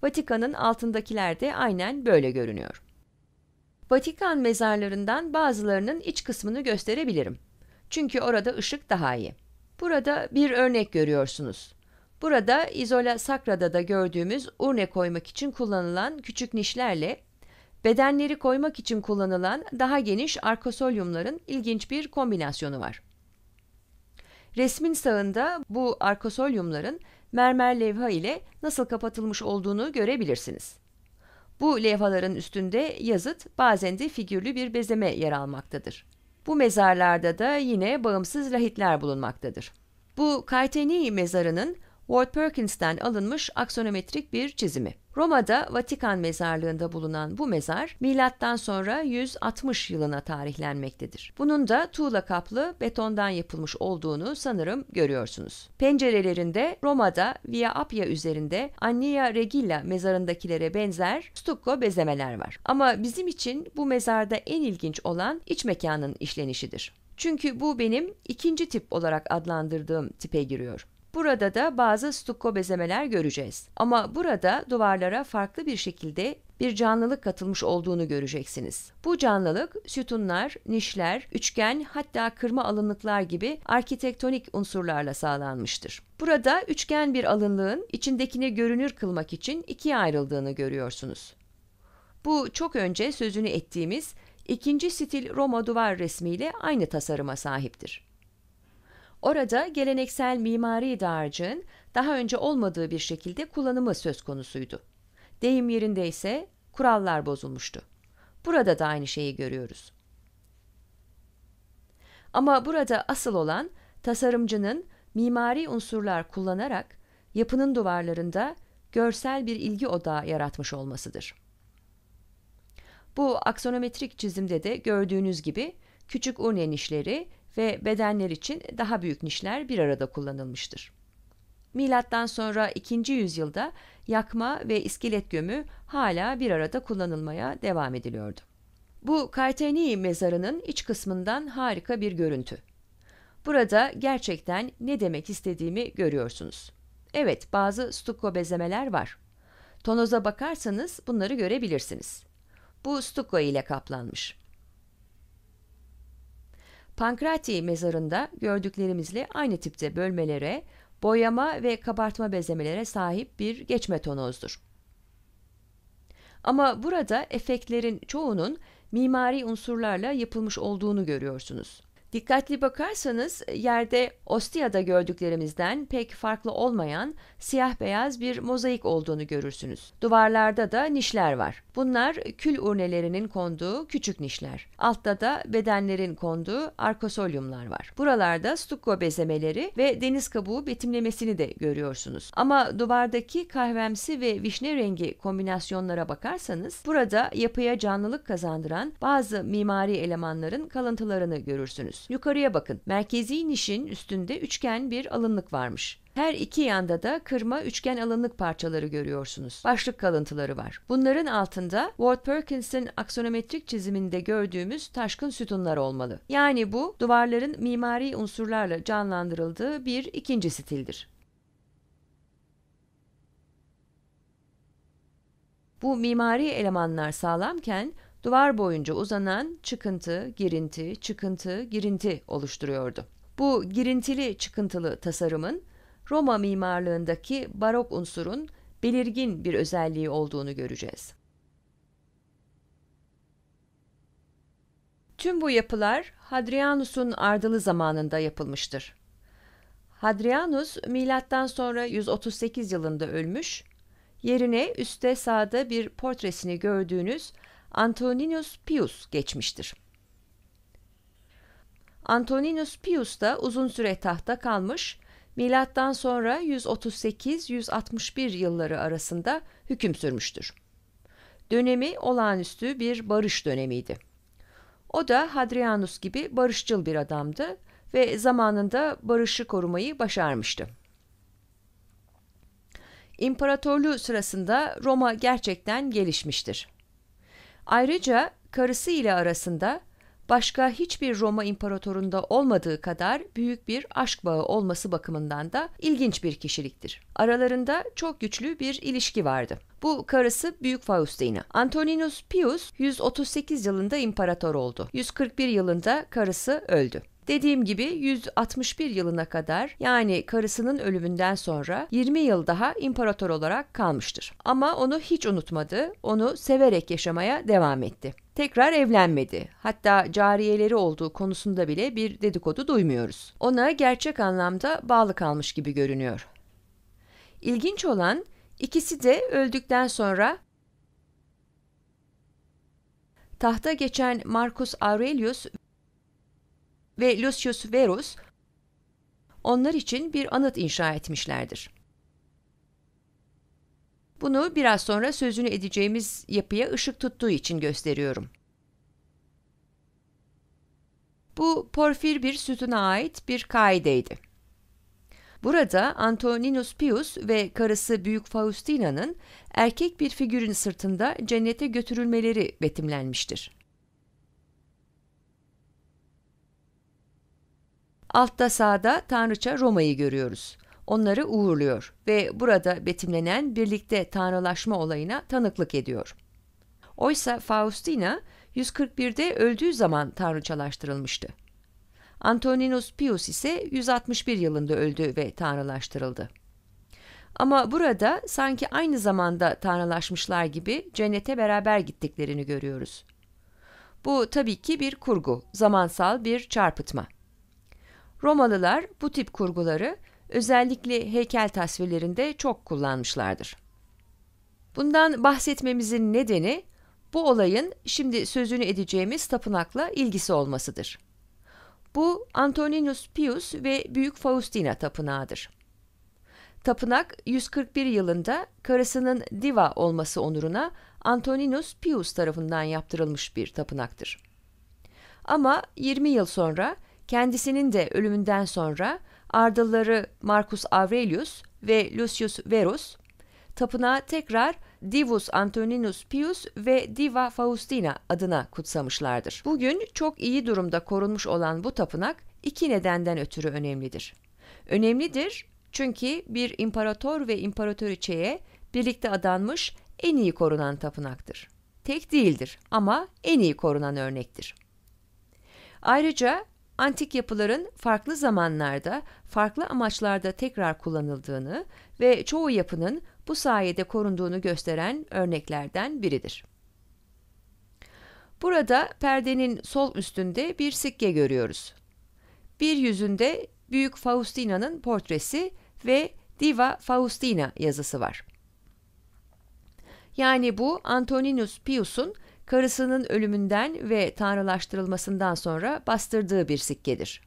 Vatikan'ın altındakiler de aynen böyle görünüyor. Vatikan mezarlarından bazılarının iç kısmını gösterebilirim. Çünkü orada ışık daha iyi. Burada bir örnek görüyorsunuz. Burada izola sakrada da gördüğümüz urne koymak için kullanılan küçük nişlerle Bedenleri koymak için kullanılan daha geniş arkosolyumların ilginç bir kombinasyonu var. Resmin sağında bu arkosolyumların mermer levha ile nasıl kapatılmış olduğunu görebilirsiniz. Bu levhaların üstünde yazıt bazen de figürlü bir bezeme yer almaktadır. Bu mezarlarda da yine bağımsız lahitler bulunmaktadır. Bu Kayteni mezarının Ward Perkins'ten alınmış aksonometrik bir çizimi. Roma'da Vatikan mezarlığında bulunan bu mezar milattan sonra 160 yılına tarihlenmektedir. Bunun da tuğla kaplı betondan yapılmış olduğunu sanırım görüyorsunuz. Pencerelerinde Roma'da Via Appia üzerinde Annia Regilla mezarındakilere benzer stucco bezemeler var. Ama bizim için bu mezarda en ilginç olan iç mekanın işlenişidir. Çünkü bu benim ikinci tip olarak adlandırdığım tipe giriyor. Burada da bazı stucco bezemeler göreceğiz. Ama burada duvarlara farklı bir şekilde bir canlılık katılmış olduğunu göreceksiniz. Bu canlılık sütunlar, nişler, üçgen hatta kırma alınlıklar gibi arkitektonik unsurlarla sağlanmıştır. Burada üçgen bir alınlığın içindekini görünür kılmak için ikiye ayrıldığını görüyorsunuz. Bu çok önce sözünü ettiğimiz ikinci stil Roma duvar resmiyle aynı tasarıma sahiptir. Orada geleneksel mimari dağarcığın daha önce olmadığı bir şekilde kullanımı söz konusuydu. Deyim yerinde ise kurallar bozulmuştu. Burada da aynı şeyi görüyoruz. Ama burada asıl olan tasarımcının mimari unsurlar kullanarak yapının duvarlarında görsel bir ilgi odağı yaratmış olmasıdır. Bu aksonometrik çizimde de gördüğünüz gibi küçük urnen işleri ve bedenler için daha büyük nişler bir arada kullanılmıştır. Milattan sonra 2. yüzyılda yakma ve iskelet gömü hala bir arada kullanılmaya devam ediliyordu. Bu Kayteni mezarının iç kısmından harika bir görüntü. Burada gerçekten ne demek istediğimi görüyorsunuz. Evet, bazı stucco bezemeler var. Tonoza bakarsanız bunları görebilirsiniz. Bu stucco ile kaplanmış. Pankrati mezarında gördüklerimizle aynı tipte bölmelere, boyama ve kabartma bezemelere sahip bir geçme tonozdur. Ama burada efektlerin çoğunun mimari unsurlarla yapılmış olduğunu görüyorsunuz. Dikkatli bakarsanız e, yerde Ostia'da gördüklerimizden pek farklı olmayan siyah beyaz bir mozaik olduğunu görürsünüz. Duvarlarda da nişler var. Bunlar kül urnelerinin konduğu küçük nişler. Altta da bedenlerin konduğu arkosolyumlar var. Buralarda stukko bezemeleri ve deniz kabuğu betimlemesini de görüyorsunuz. Ama duvardaki kahvemsi ve vişne rengi kombinasyonlara bakarsanız burada yapıya canlılık kazandıran bazı mimari elemanların kalıntılarını görürsünüz görüyoruz. Yukarıya bakın. Merkezi nişin üstünde üçgen bir alınlık varmış. Her iki yanda da kırma üçgen alınlık parçaları görüyorsunuz. Başlık kalıntıları var. Bunların altında Ward Perkins'in aksonometrik çiziminde gördüğümüz taşkın sütunlar olmalı. Yani bu duvarların mimari unsurlarla canlandırıldığı bir ikinci stildir. Bu mimari elemanlar sağlamken duvar boyunca uzanan çıkıntı, girinti, çıkıntı, girinti oluşturuyordu. Bu girintili çıkıntılı tasarımın Roma mimarlığındaki barok unsurun belirgin bir özelliği olduğunu göreceğiz. Tüm bu yapılar Hadrianus'un ardılı zamanında yapılmıştır. Hadrianus milattan sonra 138 yılında ölmüş. Yerine üstte sağda bir portresini gördüğünüz Antoninus Pius geçmiştir. Antoninus Pius da uzun süre tahta kalmış, milattan sonra 138-161 yılları arasında hüküm sürmüştür. Dönemi olağanüstü bir barış dönemiydi. O da Hadrianus gibi barışçıl bir adamdı ve zamanında barışı korumayı başarmıştı. İmparatorluğu sırasında Roma gerçekten gelişmiştir. Ayrıca karısı ile arasında başka hiçbir Roma imparatorunda olmadığı kadar büyük bir aşk bağı olması bakımından da ilginç bir kişiliktir. Aralarında çok güçlü bir ilişki vardı. Bu karısı Büyük Faustina. Antoninus Pius 138 yılında imparator oldu. 141 yılında karısı öldü. Dediğim gibi 161 yılına kadar yani karısının ölümünden sonra 20 yıl daha imparator olarak kalmıştır. Ama onu hiç unutmadı, onu severek yaşamaya devam etti. Tekrar evlenmedi. Hatta cariyeleri olduğu konusunda bile bir dedikodu duymuyoruz. Ona gerçek anlamda bağlı kalmış gibi görünüyor. İlginç olan ikisi de öldükten sonra tahta geçen Marcus Aurelius ve Lucius Verus onlar için bir anıt inşa etmişlerdir. Bunu biraz sonra sözünü edeceğimiz yapıya ışık tuttuğu için gösteriyorum. Bu porfir bir sütuna ait bir kaideydi. Burada Antoninus Pius ve karısı Büyük Faustina'nın erkek bir figürün sırtında cennete götürülmeleri betimlenmiştir. Altta sağda Tanrıça Roma'yı görüyoruz. Onları uğurluyor ve burada betimlenen birlikte tanrılaşma olayına tanıklık ediyor. Oysa Faustina 141'de öldüğü zaman tanrıçalaştırılmıştı. Antoninus Pius ise 161 yılında öldü ve tanrılaştırıldı. Ama burada sanki aynı zamanda tanrılaşmışlar gibi cennete beraber gittiklerini görüyoruz. Bu tabii ki bir kurgu, zamansal bir çarpıtma. Romalılar bu tip kurguları özellikle heykel tasvirlerinde çok kullanmışlardır. Bundan bahsetmemizin nedeni bu olayın şimdi sözünü edeceğimiz tapınakla ilgisi olmasıdır. Bu Antoninus Pius ve Büyük Faustina tapınağıdır. Tapınak 141 yılında karısının diva olması onuruna Antoninus Pius tarafından yaptırılmış bir tapınaktır. Ama 20 yıl sonra Kendisinin de ölümünden sonra ardılları Marcus Aurelius ve Lucius Verus tapınağı tekrar Divus Antoninus Pius ve Diva Faustina adına kutsamışlardır. Bugün çok iyi durumda korunmuş olan bu tapınak iki nedenden ötürü önemlidir. Önemlidir çünkü bir imparator ve imparatoriçeye birlikte adanmış en iyi korunan tapınaktır. Tek değildir ama en iyi korunan örnektir. Ayrıca antik yapıların farklı zamanlarda, farklı amaçlarda tekrar kullanıldığını ve çoğu yapının bu sayede korunduğunu gösteren örneklerden biridir. Burada perdenin sol üstünde bir sikke görüyoruz. Bir yüzünde Büyük Faustina'nın portresi ve Diva Faustina yazısı var. Yani bu Antoninus Pius'un karısının ölümünden ve tanrılaştırılmasından sonra bastırdığı bir sikkedir.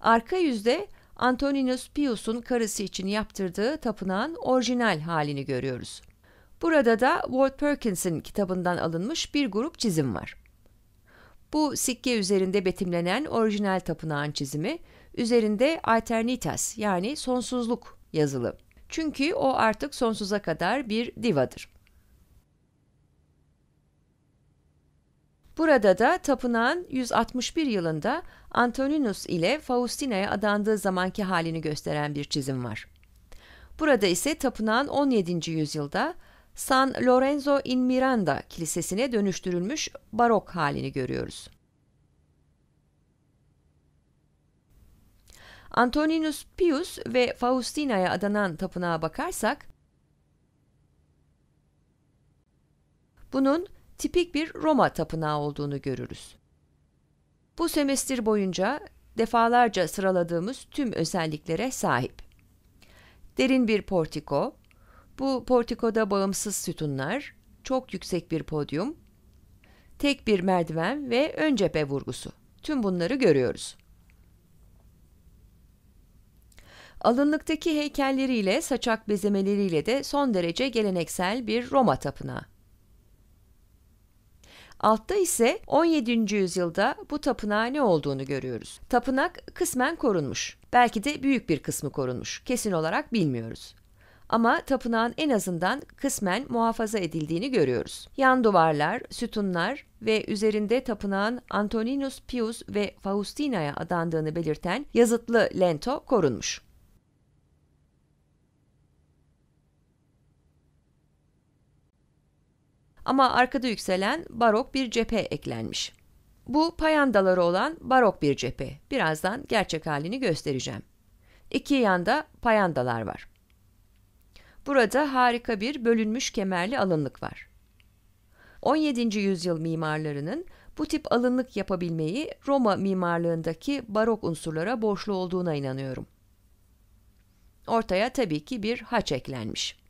Arka yüzde Antoninus Pius'un karısı için yaptırdığı tapınağın orijinal halini görüyoruz. Burada da Ward Perkins'in kitabından alınmış bir grup çizim var. Bu sikke üzerinde betimlenen orijinal tapınağın çizimi, üzerinde Aeternitas yani sonsuzluk yazılı. Çünkü o artık sonsuza kadar bir divadır. Burada da tapınağın 161 yılında Antoninus ile Faustina'ya adandığı zamanki halini gösteren bir çizim var. Burada ise tapınağın 17. yüzyılda San Lorenzo in Miranda kilisesine dönüştürülmüş barok halini görüyoruz. Antoninus Pius ve Faustina'ya adanan tapınağa bakarsak, bunun tipik bir Roma tapınağı olduğunu görürüz. Bu semestir boyunca defalarca sıraladığımız tüm özelliklere sahip. Derin bir portiko, bu portikoda bağımsız sütunlar, çok yüksek bir podyum, tek bir merdiven ve ön cephe vurgusu. Tüm bunları görüyoruz. Alınlıktaki heykelleriyle, saçak bezemeleriyle de son derece geleneksel bir Roma tapınağı. Altta ise 17. yüzyılda bu tapınağın ne olduğunu görüyoruz. Tapınak kısmen korunmuş. Belki de büyük bir kısmı korunmuş. Kesin olarak bilmiyoruz ama tapınağın en azından kısmen muhafaza edildiğini görüyoruz. Yan duvarlar, sütunlar ve üzerinde tapınağın Antoninus Pius ve Faustina'ya adandığını belirten yazıtlı lento korunmuş. ama arkada yükselen barok bir cephe eklenmiş. Bu payandaları olan barok bir cephe. Birazdan gerçek halini göstereceğim. İki yanda payandalar var. Burada harika bir bölünmüş kemerli alınlık var. 17. yüzyıl mimarlarının bu tip alınlık yapabilmeyi Roma mimarlığındaki barok unsurlara borçlu olduğuna inanıyorum. Ortaya tabii ki bir haç eklenmiş.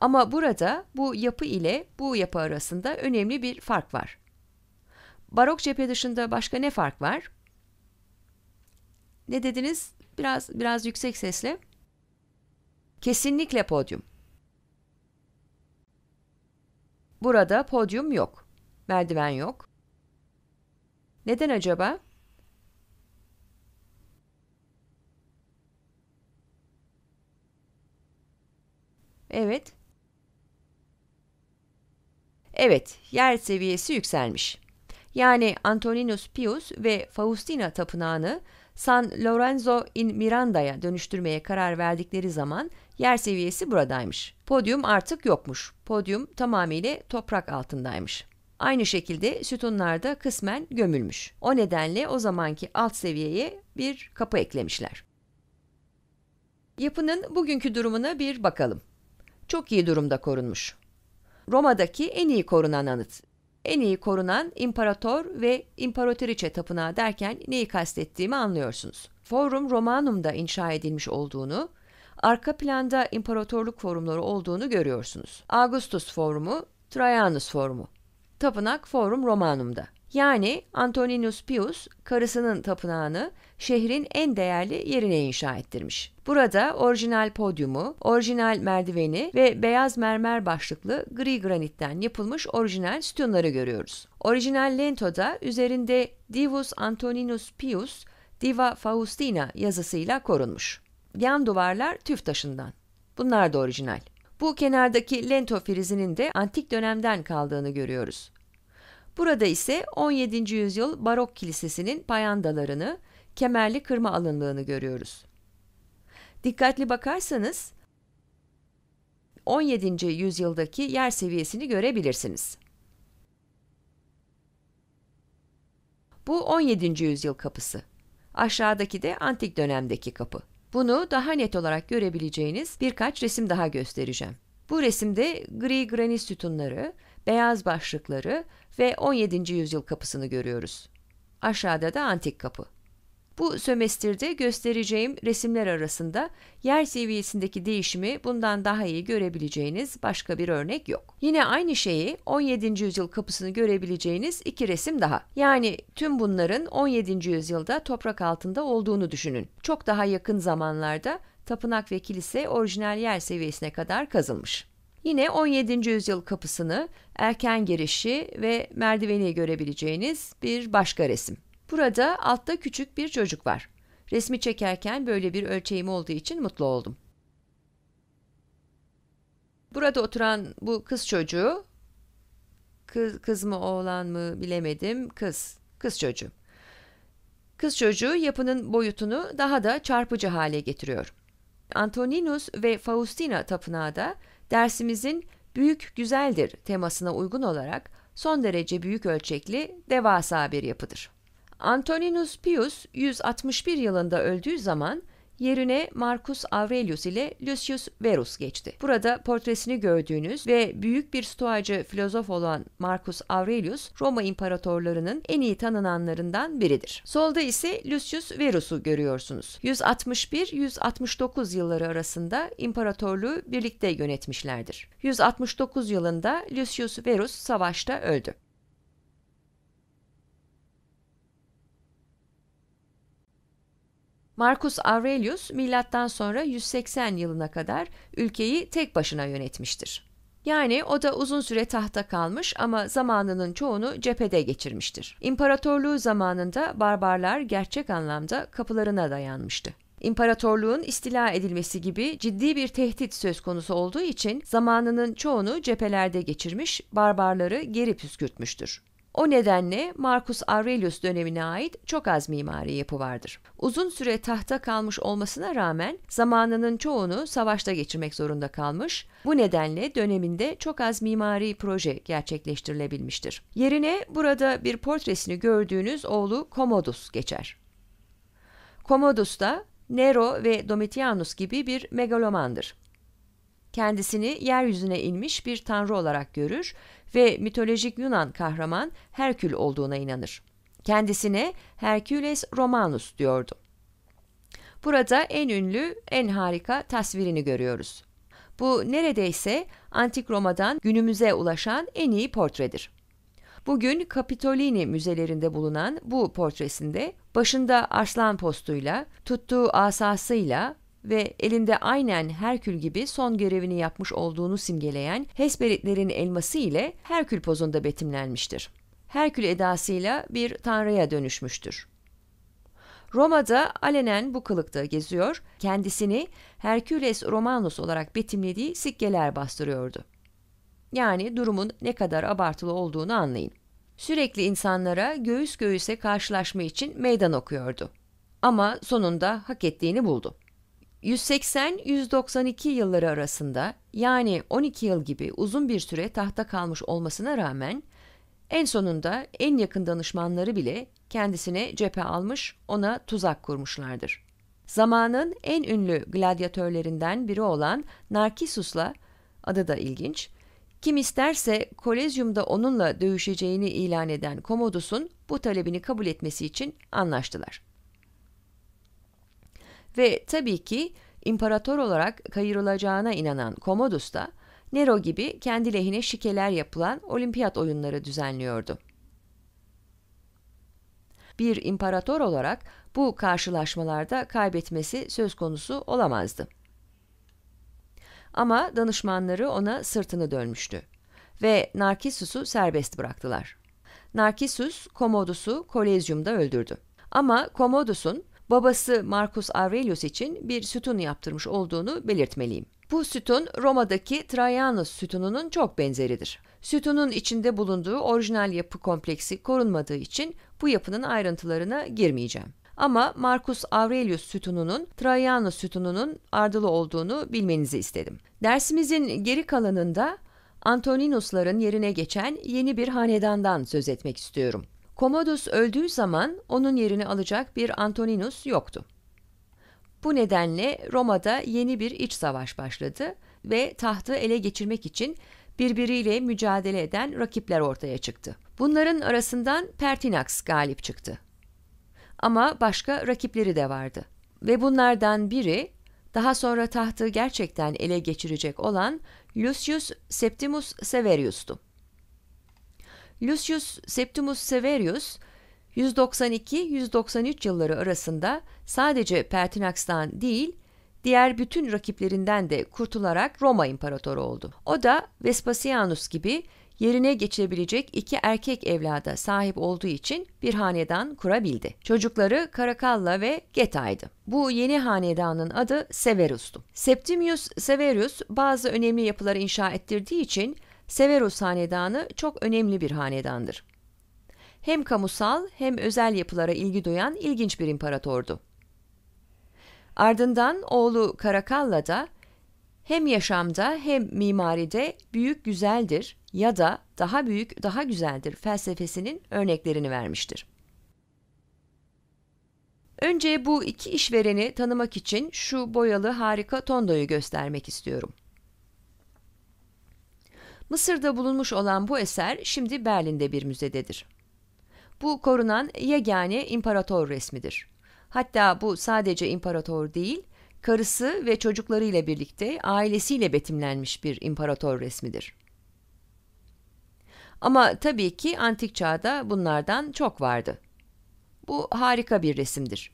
Ama burada bu yapı ile bu yapı arasında önemli bir fark var. Barok cephe dışında başka ne fark var? Ne dediniz? Biraz biraz yüksek sesle. Kesinlikle podyum. Burada podyum yok. Merdiven yok. Neden acaba? Evet. Evet, yer seviyesi yükselmiş. Yani Antoninus Pius ve Faustina Tapınağı'nı San Lorenzo in Miranda'ya dönüştürmeye karar verdikleri zaman yer seviyesi buradaymış. Podyum artık yokmuş. Podyum tamamıyla toprak altındaymış. Aynı şekilde sütunlar da kısmen gömülmüş. O nedenle o zamanki alt seviyeye bir kapı eklemişler. Yapının bugünkü durumuna bir bakalım. Çok iyi durumda korunmuş. Roma'daki en iyi korunan anıt. En iyi korunan imparator ve imparatoriçe tapınağı derken neyi kastettiğimi anlıyorsunuz. Forum Romanum'da inşa edilmiş olduğunu, arka planda imparatorluk forumları olduğunu görüyorsunuz. Augustus Forumu, Traianus Forumu. Tapınak Forum Romanum'da. Yani Antoninus Pius karısının tapınağını şehrin en değerli yerine inşa ettirmiş. Burada orijinal podyumu, orijinal merdiveni ve beyaz mermer başlıklı gri granitten yapılmış orijinal sütunları görüyoruz. Orijinal lentoda üzerinde Divus Antoninus Pius, Diva Faustina yazısıyla korunmuş. Yan duvarlar tüf taşından. Bunlar da orijinal. Bu kenardaki lento frizinin de antik dönemden kaldığını görüyoruz. Burada ise 17. yüzyıl barok kilisesinin payandalarını, kemerli kırma alınlığını görüyoruz. Dikkatli bakarsanız 17. yüzyıldaki yer seviyesini görebilirsiniz. Bu 17. yüzyıl kapısı. Aşağıdaki de antik dönemdeki kapı. Bunu daha net olarak görebileceğiniz birkaç resim daha göstereceğim. Bu resimde gri granit sütunları, beyaz başlıkları ve 17. yüzyıl kapısını görüyoruz. Aşağıda da antik kapı. Bu sömestirde göstereceğim resimler arasında yer seviyesindeki değişimi bundan daha iyi görebileceğiniz başka bir örnek yok. Yine aynı şeyi 17. yüzyıl kapısını görebileceğiniz iki resim daha. Yani tüm bunların 17. yüzyılda toprak altında olduğunu düşünün. Çok daha yakın zamanlarda tapınak ve kilise orijinal yer seviyesine kadar kazılmış. Yine 17. yüzyıl kapısını, erken girişi ve merdiveni görebileceğiniz bir başka resim. Burada altta küçük bir çocuk var. Resmi çekerken böyle bir ölçeğim olduğu için mutlu oldum. Burada oturan bu kız çocuğu, kız, kız mı oğlan mı bilemedim, kız, kız çocuğu. Kız çocuğu yapının boyutunu daha da çarpıcı hale getiriyor. Antoninus ve Faustina tapınağı da dersimizin büyük güzeldir temasına uygun olarak son derece büyük ölçekli devasa bir yapıdır. Antoninus Pius 161 yılında öldüğü zaman yerine Marcus Aurelius ile Lucius Verus geçti. Burada portresini gördüğünüz ve büyük bir stoacı filozof olan Marcus Aurelius, Roma imparatorlarının en iyi tanınanlarından biridir. Solda ise Lucius Verus'u görüyorsunuz. 161-169 yılları arasında imparatorluğu birlikte yönetmişlerdir. 169 yılında Lucius Verus savaşta öldü. Marcus Aurelius milattan sonra 180 yılına kadar ülkeyi tek başına yönetmiştir. Yani o da uzun süre tahta kalmış ama zamanının çoğunu cephede geçirmiştir. İmparatorluğu zamanında barbarlar gerçek anlamda kapılarına dayanmıştı. İmparatorluğun istila edilmesi gibi ciddi bir tehdit söz konusu olduğu için zamanının çoğunu cephelerde geçirmiş, barbarları geri püskürtmüştür. O nedenle Marcus Aurelius dönemine ait çok az mimari yapı vardır. Uzun süre tahta kalmış olmasına rağmen zamanının çoğunu savaşta geçirmek zorunda kalmış. Bu nedenle döneminde çok az mimari proje gerçekleştirilebilmiştir. Yerine burada bir portresini gördüğünüz oğlu Commodus geçer. Commodus da Nero ve Domitianus gibi bir megalomandır. Kendisini yeryüzüne inmiş bir tanrı olarak görür ve mitolojik Yunan kahraman Herkül olduğuna inanır. Kendisine Hercules Romanus diyordu. Burada en ünlü, en harika tasvirini görüyoruz. Bu neredeyse Antik Roma'dan günümüze ulaşan en iyi portredir. Bugün Kapitolini müzelerinde bulunan bu portresinde başında aslan postuyla, tuttuğu asasıyla, ve elinde aynen Herkül gibi son görevini yapmış olduğunu simgeleyen Hesperitlerin elması ile Herkül pozunda betimlenmiştir. Herkül edasıyla bir tanrıya dönüşmüştür. Roma'da alenen bu kılıkta geziyor, kendisini Herküles Romanus olarak betimlediği sikkeler bastırıyordu. Yani durumun ne kadar abartılı olduğunu anlayın. Sürekli insanlara göğüs göğüse karşılaşma için meydan okuyordu. Ama sonunda hak ettiğini buldu. 180-192 yılları arasında yani 12 yıl gibi uzun bir süre tahta kalmış olmasına rağmen en sonunda en yakın danışmanları bile kendisine cephe almış, ona tuzak kurmuşlardır. Zamanın en ünlü gladyatörlerinden biri olan Narkissus'la adı da ilginç, kim isterse kolezyumda onunla dövüşeceğini ilan eden Komodus'un bu talebini kabul etmesi için anlaştılar. Ve tabii ki imparator olarak kayırılacağına inanan Komodus da Nero gibi kendi lehine şikeler yapılan olimpiyat oyunları düzenliyordu. Bir imparator olarak bu karşılaşmalarda kaybetmesi söz konusu olamazdı. Ama danışmanları ona sırtını dönmüştü ve Narkissus'u serbest bıraktılar. Narkissus, Komodus'u Kolezyum'da öldürdü. Ama Komodus'un babası Marcus Aurelius için bir sütun yaptırmış olduğunu belirtmeliyim. Bu sütun Roma'daki Trajanus sütununun çok benzeridir. Sütunun içinde bulunduğu orijinal yapı kompleksi korunmadığı için bu yapının ayrıntılarına girmeyeceğim. Ama Marcus Aurelius sütununun Trajanus sütununun ardılı olduğunu bilmenizi istedim. Dersimizin geri kalanında Antoninusların yerine geçen yeni bir hanedandan söz etmek istiyorum. Commodus öldüğü zaman onun yerini alacak bir Antoninus yoktu. Bu nedenle Roma'da yeni bir iç savaş başladı ve tahtı ele geçirmek için birbiriyle mücadele eden rakipler ortaya çıktı. Bunların arasından Pertinax galip çıktı. Ama başka rakipleri de vardı. Ve bunlardan biri daha sonra tahtı gerçekten ele geçirecek olan Lucius Septimus Severius'tu. Lucius Septimus Severius 192-193 yılları arasında sadece Pertinax'tan değil, diğer bütün rakiplerinden de kurtularak Roma imparatoru oldu. O da Vespasianus gibi yerine geçebilecek iki erkek evlada sahip olduğu için bir hanedan kurabildi. Çocukları Karakalla ve Geta'ydı. Bu yeni hanedanın adı Severus'tu. Septimius Severus bazı önemli yapıları inşa ettirdiği için Severus Hanedanı çok önemli bir hanedandır. Hem kamusal hem özel yapılara ilgi duyan ilginç bir imparatordu. Ardından oğlu Karakalla da hem yaşamda hem mimaride büyük güzeldir ya da daha büyük daha güzeldir felsefesinin örneklerini vermiştir. Önce bu iki işvereni tanımak için şu boyalı harika tondoyu göstermek istiyorum. Mısır'da bulunmuş olan bu eser şimdi Berlin'de bir müzededir. Bu korunan yegane imparator resmidir. Hatta bu sadece imparator değil, karısı ve çocuklarıyla birlikte ailesiyle betimlenmiş bir imparator resmidir. Ama tabii ki antik çağda bunlardan çok vardı. Bu harika bir resimdir.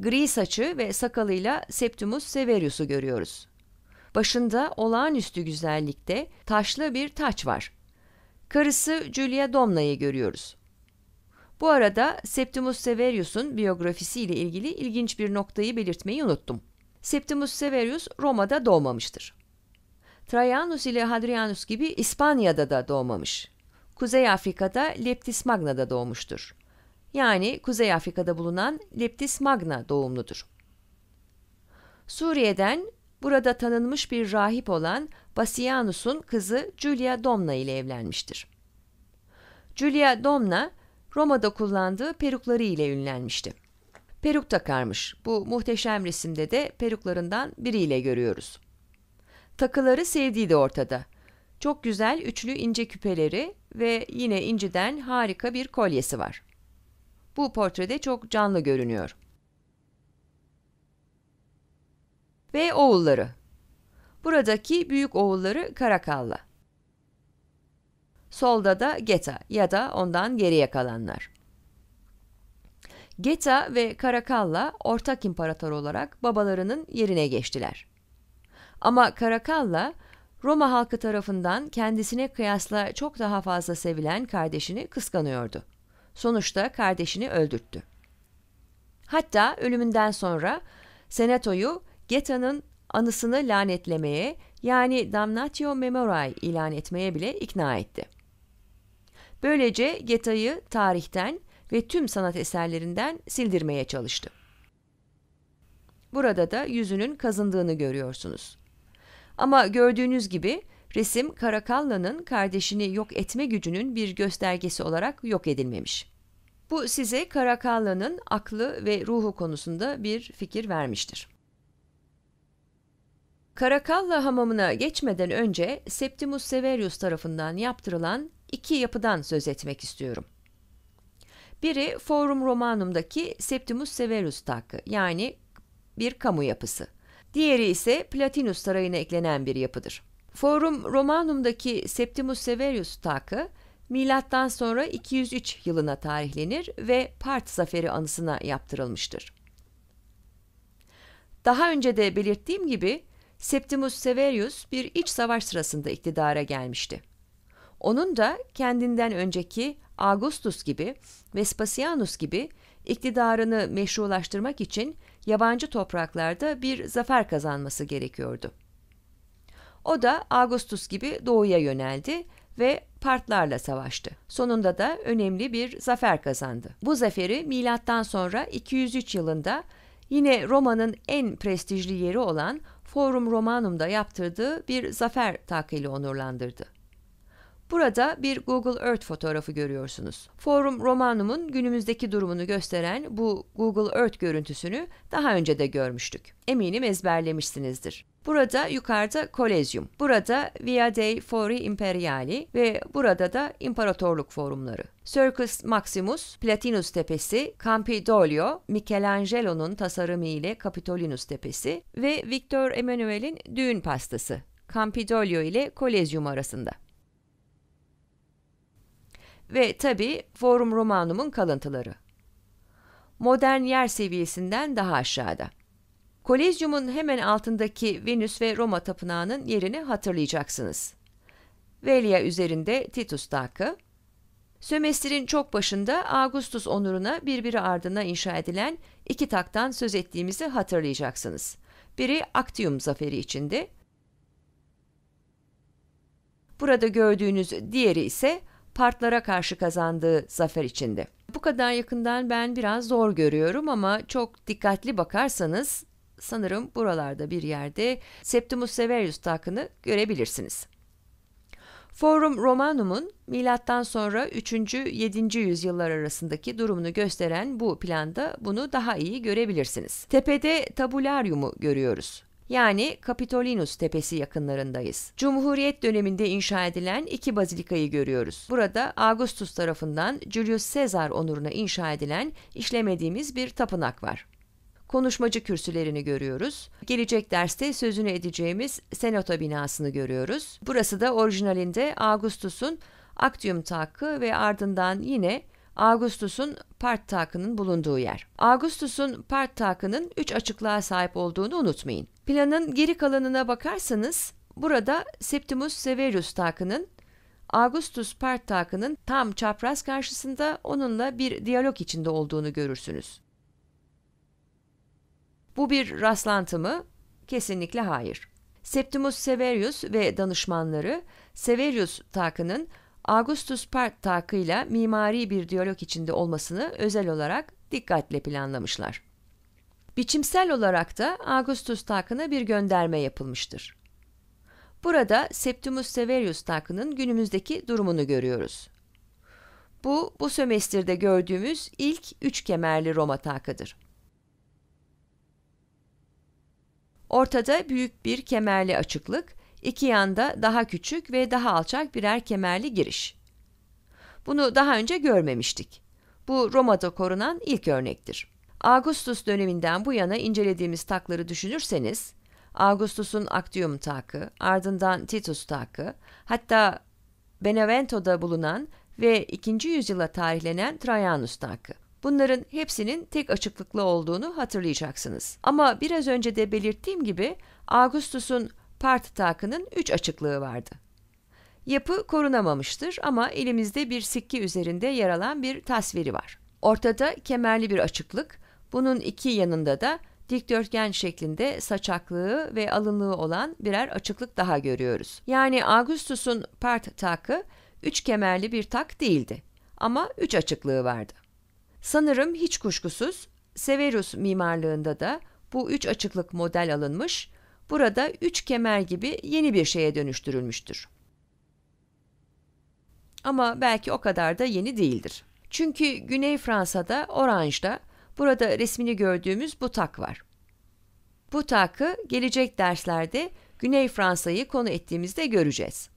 Gri saçı ve sakalıyla Septimus Severius'u görüyoruz. Başında olağanüstü güzellikte taşlı bir taç var. Karısı Julia Domna'yı görüyoruz. Bu arada Septimus Severius'un biyografisiyle ilgili ilginç bir noktayı belirtmeyi unuttum. Septimus Severius Roma'da doğmamıştır. Trajanus ile Hadrianus gibi İspanya'da da doğmamış. Kuzey Afrika'da Leptis Magna'da doğmuştur. Yani Kuzey Afrika'da bulunan Leptis Magna doğumludur. Suriye'den burada tanınmış bir rahip olan Basianus'un kızı Julia Domna ile evlenmiştir. Julia Domna, Roma'da kullandığı perukları ile ünlenmişti. Peruk takarmış. Bu muhteşem resimde de peruklarından biriyle görüyoruz. Takıları sevdiği de ortada. Çok güzel üçlü ince küpeleri ve yine inciden harika bir kolyesi var. Bu portrede çok canlı görünüyor. ve oğulları. Buradaki büyük oğulları Karakalla. Solda da Geta ya da ondan geriye kalanlar. Geta ve Karakalla ortak imparator olarak babalarının yerine geçtiler. Ama Karakalla Roma halkı tarafından kendisine kıyasla çok daha fazla sevilen kardeşini kıskanıyordu. Sonuçta kardeşini öldürttü. Hatta ölümünden sonra Senato'yu Geta'nın anısını lanetlemeye yani damnatio memorae ilan etmeye bile ikna etti. Böylece Geta'yı tarihten ve tüm sanat eserlerinden sildirmeye çalıştı. Burada da yüzünün kazındığını görüyorsunuz. Ama gördüğünüz gibi resim Karakalla'nın kardeşini yok etme gücünün bir göstergesi olarak yok edilmemiş. Bu size Karakalla'nın aklı ve ruhu konusunda bir fikir vermiştir. Karakalla hamamına geçmeden önce Septimus Severius tarafından yaptırılan iki yapıdan söz etmek istiyorum. Biri Forum Romanum'daki Septimus Severus takı yani bir kamu yapısı. Diğeri ise Platinus sarayına eklenen bir yapıdır. Forum Romanum'daki Septimus Severus takı milattan sonra 203 yılına tarihlenir ve Part zaferi anısına yaptırılmıştır. Daha önce de belirttiğim gibi Septimus Severius bir iç savaş sırasında iktidara gelmişti. Onun da kendinden önceki Augustus gibi Vespasianus gibi iktidarını meşrulaştırmak için yabancı topraklarda bir zafer kazanması gerekiyordu. O da Augustus gibi doğuya yöneldi ve Partlarla savaştı. Sonunda da önemli bir zafer kazandı. Bu zaferi milattan sonra 203 yılında yine Roma'nın en prestijli yeri olan Forum Romanum'da yaptırdığı bir zafer takili onurlandırdı. Burada bir Google Earth fotoğrafı görüyorsunuz. Forum Romanum'un günümüzdeki durumunu gösteren bu Google Earth görüntüsünü daha önce de görmüştük. Eminim ezberlemişsinizdir. Burada yukarıda Kolezyum, burada Via dei Fori Imperiali ve burada da imparatorluk forumları. Circus Maximus, Platinus Tepesi, Campidoglio, Michelangelo'nun tasarımı ile Capitolinus Tepesi ve Victor Emmanuel'in düğün pastası, Campidoglio ile Kolezyum arasında. Ve tabi Forum Romanum'un kalıntıları. Modern yer seviyesinden daha aşağıda. Kolezyumun hemen altındaki Venüs ve Roma tapınağının yerini hatırlayacaksınız. Velia üzerinde Titus takı, Sömestrin çok başında Augustus onuruna birbiri ardına inşa edilen iki taktan söz ettiğimizi hatırlayacaksınız. Biri Actium zaferi içindi. Burada gördüğünüz diğeri ise partlara karşı kazandığı zafer içindi. Bu kadar yakından ben biraz zor görüyorum ama çok dikkatli bakarsanız sanırım buralarda bir yerde Septimus Severus takını görebilirsiniz. Forum Romanum'un milattan sonra 3. 7. yüzyıllar arasındaki durumunu gösteren bu planda bunu daha iyi görebilirsiniz. Tepede tabularyumu görüyoruz. Yani Kapitolinus Tepesi yakınlarındayız. Cumhuriyet döneminde inşa edilen iki bazilikayı görüyoruz. Burada Augustus tarafından Julius Caesar onuruna inşa edilen işlemediğimiz bir tapınak var konuşmacı kürsülerini görüyoruz. Gelecek derste sözünü edeceğimiz senato binasını görüyoruz. Burası da orijinalinde Augustus'un Actium takı ve ardından yine Augustus'un part takının bulunduğu yer. Augustus'un part takının üç açıklığa sahip olduğunu unutmayın. Planın geri kalanına bakarsanız burada Septimus Severus takının Augustus part takının tam çapraz karşısında onunla bir diyalog içinde olduğunu görürsünüz. Bu bir rastlantı mı? Kesinlikle hayır. Septimus Severius ve danışmanları Severius takının Augustus Part takıyla mimari bir diyalog içinde olmasını özel olarak dikkatle planlamışlar. Biçimsel olarak da Augustus takına bir gönderme yapılmıştır. Burada Septimus Severius takının günümüzdeki durumunu görüyoruz. Bu, bu sömestirde gördüğümüz ilk üç kemerli Roma takıdır. Ortada büyük bir kemerli açıklık, iki yanda daha küçük ve daha alçak birer kemerli giriş. Bunu daha önce görmemiştik. Bu Roma'da korunan ilk örnektir. Augustus döneminden bu yana incelediğimiz takları düşünürseniz, Augustus'un Actium takı, ardından Titus takı, hatta Benevento'da bulunan ve 2. yüzyıla tarihlenen Trajanus takı. Bunların hepsinin tek açıklıklı olduğunu hatırlayacaksınız. Ama biraz önce de belirttiğim gibi Augustus'un part takının 3 açıklığı vardı. Yapı korunamamıştır ama elimizde bir sikki üzerinde yer alan bir tasviri var. Ortada kemerli bir açıklık, bunun iki yanında da dikdörtgen şeklinde saçaklığı ve alınlığı olan birer açıklık daha görüyoruz. Yani Augustus'un part takı üç kemerli bir tak değildi ama üç açıklığı vardı. Sanırım hiç kuşkusuz Severus mimarlığında da bu üç açıklık model alınmış, burada üç kemer gibi yeni bir şeye dönüştürülmüştür. Ama belki o kadar da yeni değildir. Çünkü Güney Fransa'da, Orange'da, burada resmini gördüğümüz bu tak var. Bu takı gelecek derslerde Güney Fransa'yı konu ettiğimizde göreceğiz.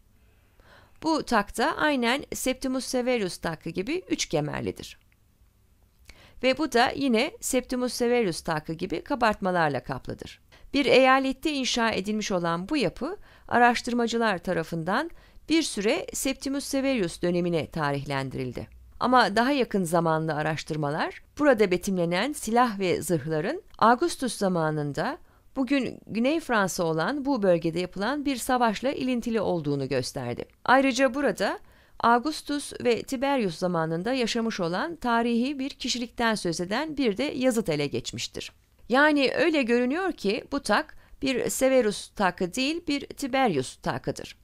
Bu tak da aynen Septimus Severus takı gibi üç kemerlidir ve bu da yine Septimus Severus takı gibi kabartmalarla kaplıdır. Bir eyalette inşa edilmiş olan bu yapı araştırmacılar tarafından bir süre Septimus Severus dönemine tarihlendirildi. Ama daha yakın zamanlı araştırmalar burada betimlenen silah ve zırhların Augustus zamanında bugün Güney Fransa olan bu bölgede yapılan bir savaşla ilintili olduğunu gösterdi. Ayrıca burada Augustus ve Tiberius zamanında yaşamış olan tarihi bir kişilikten söz eden bir de yazıt ele geçmiştir. Yani öyle görünüyor ki bu tak bir Severus takı değil bir Tiberius takıdır.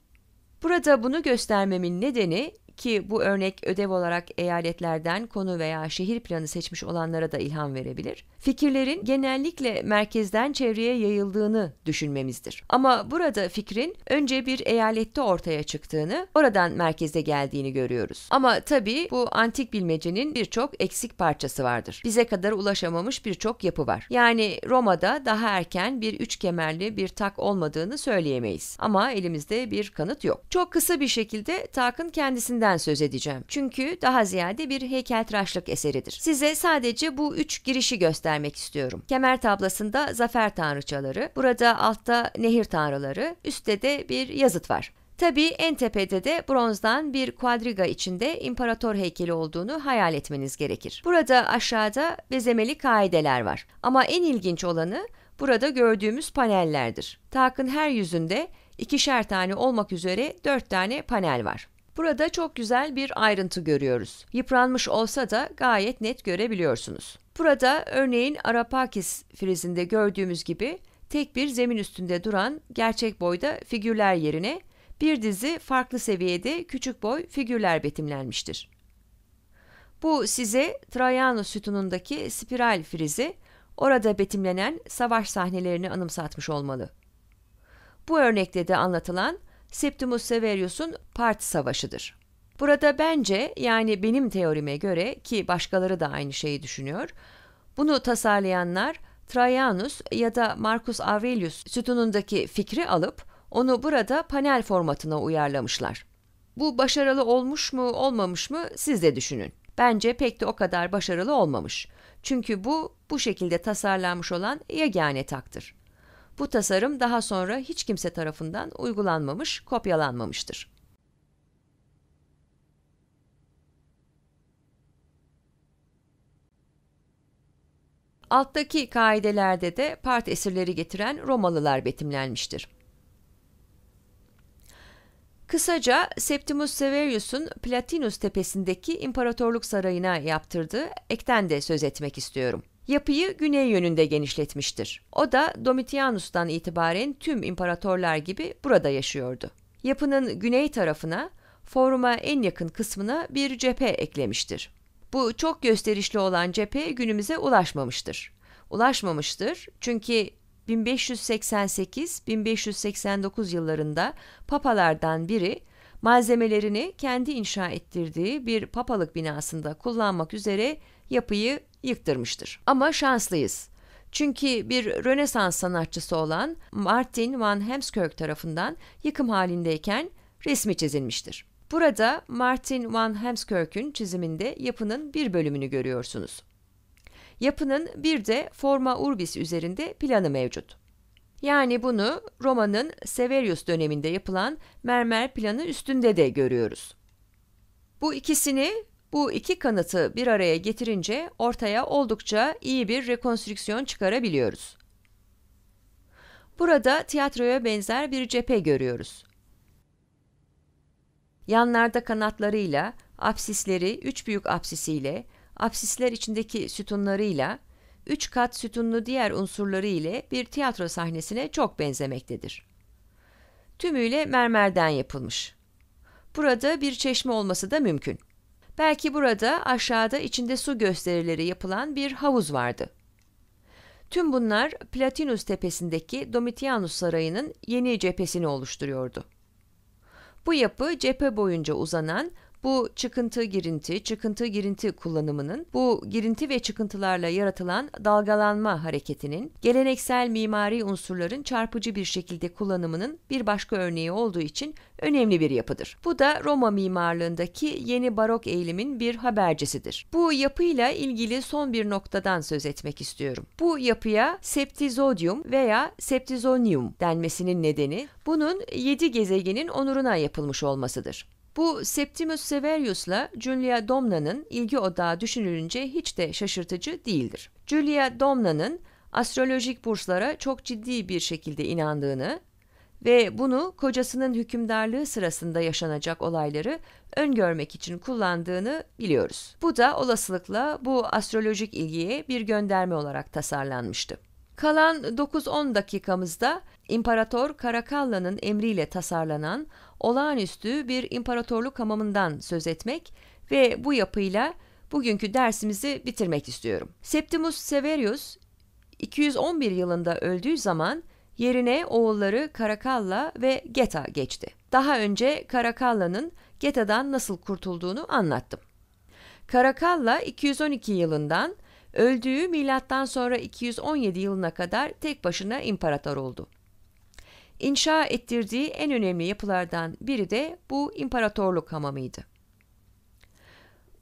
Burada bunu göstermemin nedeni ki bu örnek ödev olarak eyaletlerden konu veya şehir planı seçmiş olanlara da ilham verebilir. Fikirlerin genellikle merkezden çevreye yayıldığını düşünmemizdir. Ama burada fikrin önce bir eyalette ortaya çıktığını, oradan merkeze geldiğini görüyoruz. Ama tabii bu antik bilmecenin birçok eksik parçası vardır. Bize kadar ulaşamamış birçok yapı var. Yani Roma'da daha erken bir üç kemerli bir tak olmadığını söyleyemeyiz. Ama elimizde bir kanıt yok. Çok kısa bir şekilde takın kendisinden eserden söz edeceğim. Çünkü daha ziyade bir heykeltıraşlık eseridir. Size sadece bu üç girişi göstermek istiyorum. Kemer tablasında zafer tanrıçaları, burada altta nehir tanrıları, üstte de bir yazıt var. Tabi en tepede de bronzdan bir kuadriga içinde imparator heykeli olduğunu hayal etmeniz gerekir. Burada aşağıda bezemeli kaideler var. Ama en ilginç olanı burada gördüğümüz panellerdir. Takın her yüzünde ikişer tane olmak üzere dört tane panel var. Burada çok güzel bir ayrıntı görüyoruz. Yıpranmış olsa da gayet net görebiliyorsunuz. Burada örneğin Arapakis frizinde gördüğümüz gibi tek bir zemin üstünde duran gerçek boyda figürler yerine bir dizi farklı seviyede küçük boy figürler betimlenmiştir. Bu size Traiano sütunundaki spiral frizi, orada betimlenen savaş sahnelerini anımsatmış olmalı. Bu örnekte de anlatılan Septimus Severus'un parti savaşıdır. Burada bence yani benim teorime göre ki başkaları da aynı şeyi düşünüyor. Bunu tasarlayanlar Traianus ya da Marcus Aurelius sütunundaki fikri alıp onu burada panel formatına uyarlamışlar. Bu başarılı olmuş mu olmamış mı siz de düşünün. Bence pek de o kadar başarılı olmamış. Çünkü bu bu şekilde tasarlanmış olan yegane taktır. Bu tasarım daha sonra hiç kimse tarafından uygulanmamış, kopyalanmamıştır. Alttaki kaidelerde de part esirleri getiren Romalılar betimlenmiştir. Kısaca Septimus Severus'un Platinus tepesindeki imparatorluk sarayına yaptırdığı ekten de söz etmek istiyorum yapıyı güney yönünde genişletmiştir. O da Domitianus'tan itibaren tüm imparatorlar gibi burada yaşıyordu. Yapının güney tarafına, foruma en yakın kısmına bir cephe eklemiştir. Bu çok gösterişli olan cephe günümüze ulaşmamıştır. Ulaşmamıştır çünkü 1588-1589 yıllarında papalardan biri malzemelerini kendi inşa ettirdiği bir papalık binasında kullanmak üzere yapıyı yıktırmıştır. Ama şanslıyız. Çünkü bir Rönesans sanatçısı olan Martin van Hemskirk tarafından yıkım halindeyken resmi çizilmiştir. Burada Martin van Hemskirk'ün çiziminde yapının bir bölümünü görüyorsunuz. Yapının bir de Forma Urbis üzerinde planı mevcut. Yani bunu Roma'nın Severius döneminde yapılan mermer planı üstünde de görüyoruz. Bu ikisini bu iki kanıtı bir araya getirince ortaya oldukça iyi bir rekonstrüksiyon çıkarabiliyoruz. Burada tiyatroya benzer bir cephe görüyoruz. Yanlarda kanatlarıyla, apsisleri üç büyük apsisiyle, apsisler içindeki sütunlarıyla, üç kat sütunlu diğer unsurları ile bir tiyatro sahnesine çok benzemektedir. Tümüyle mermerden yapılmış. Burada bir çeşme olması da mümkün.'' Belki burada aşağıda içinde su gösterileri yapılan bir havuz vardı. Tüm bunlar Platinus tepesindeki Domitianus Sarayı'nın yeni cephesini oluşturuyordu. Bu yapı cephe boyunca uzanan bu çıkıntı girinti, çıkıntı girinti kullanımının bu girinti ve çıkıntılarla yaratılan dalgalanma hareketinin geleneksel mimari unsurların çarpıcı bir şekilde kullanımının bir başka örneği olduğu için önemli bir yapıdır. Bu da Roma mimarlığındaki yeni barok eğilimin bir habercisidir. Bu yapıyla ilgili son bir noktadan söz etmek istiyorum. Bu yapıya septizodium veya septizonium denmesinin nedeni bunun 7 gezegenin onuruna yapılmış olmasıdır. Bu Septimus Severius'la Julia Domna'nın ilgi odağı düşünülünce hiç de şaşırtıcı değildir. Julia Domna'nın astrolojik burslara çok ciddi bir şekilde inandığını ve bunu kocasının hükümdarlığı sırasında yaşanacak olayları öngörmek için kullandığını biliyoruz. Bu da olasılıkla bu astrolojik ilgiye bir gönderme olarak tasarlanmıştı. Kalan 9-10 dakikamızda İmparator Karakalla'nın emriyle tasarlanan olağanüstü bir imparatorluk hamamından söz etmek ve bu yapıyla bugünkü dersimizi bitirmek istiyorum. Septimus Severius 211 yılında öldüğü zaman yerine oğulları Karakalla ve Geta geçti. Daha önce Karakalla'nın Geta'dan nasıl kurtulduğunu anlattım. Karakalla 212 yılından öldüğü milattan sonra 217 yılına kadar tek başına imparator oldu. İnşa ettirdiği en önemli yapılardan biri de bu imparatorluk hamamıydı.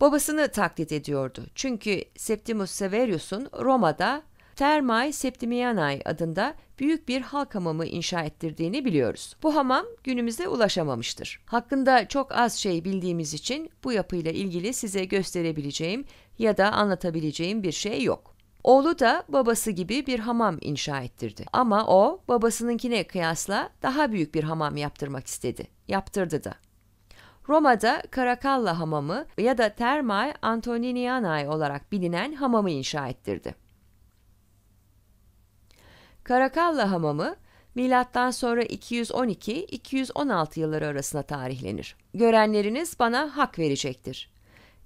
Babasını taklit ediyordu. Çünkü Septimus Severus'un Roma'da Thermae Septimianae adında büyük bir halk hamamı inşa ettirdiğini biliyoruz. Bu hamam günümüze ulaşamamıştır. Hakkında çok az şey bildiğimiz için bu yapıyla ilgili size gösterebileceğim ya da anlatabileceğim bir şey yok. Oğlu da babası gibi bir hamam inşa ettirdi. Ama o babasınınkine kıyasla daha büyük bir hamam yaptırmak istedi. Yaptırdı da. Roma'da Karakalla Hamamı ya da Termae Antoninianae olarak bilinen hamamı inşa ettirdi. Karakalla Hamamı milattan sonra 212-216 yılları arasında tarihlenir. Görenleriniz bana hak verecektir.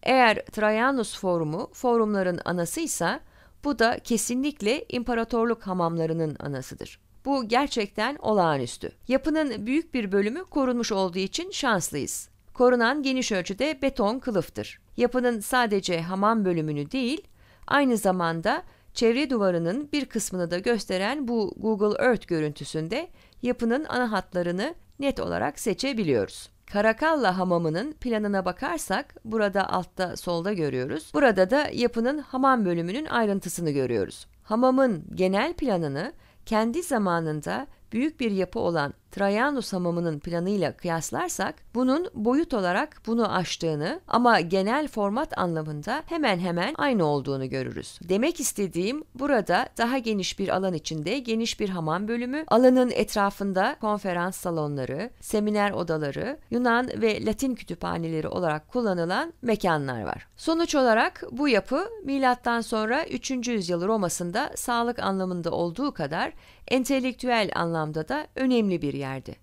Eğer Traianus Forumu forumların anası ise, bu da kesinlikle imparatorluk hamamlarının anasıdır. Bu gerçekten olağanüstü. Yapının büyük bir bölümü korunmuş olduğu için şanslıyız. Korunan geniş ölçüde beton kılıftır. Yapının sadece hamam bölümünü değil, aynı zamanda çevre duvarının bir kısmını da gösteren bu Google Earth görüntüsünde yapının ana hatlarını net olarak seçebiliyoruz. Karakalla hamamının planına bakarsak burada altta solda görüyoruz. Burada da yapının hamam bölümünün ayrıntısını görüyoruz. Hamamın genel planını kendi zamanında büyük bir yapı olan Trajanus hamamının planıyla kıyaslarsak bunun boyut olarak bunu aştığını ama genel format anlamında hemen hemen aynı olduğunu görürüz. Demek istediğim burada daha geniş bir alan içinde geniş bir hamam bölümü, alanın etrafında konferans salonları, seminer odaları, Yunan ve Latin kütüphaneleri olarak kullanılan mekanlar var. Sonuç olarak bu yapı milattan sonra 3. yüzyıl Roma'sında sağlık anlamında olduğu kadar entelektüel anlamda da önemli bir yerdi.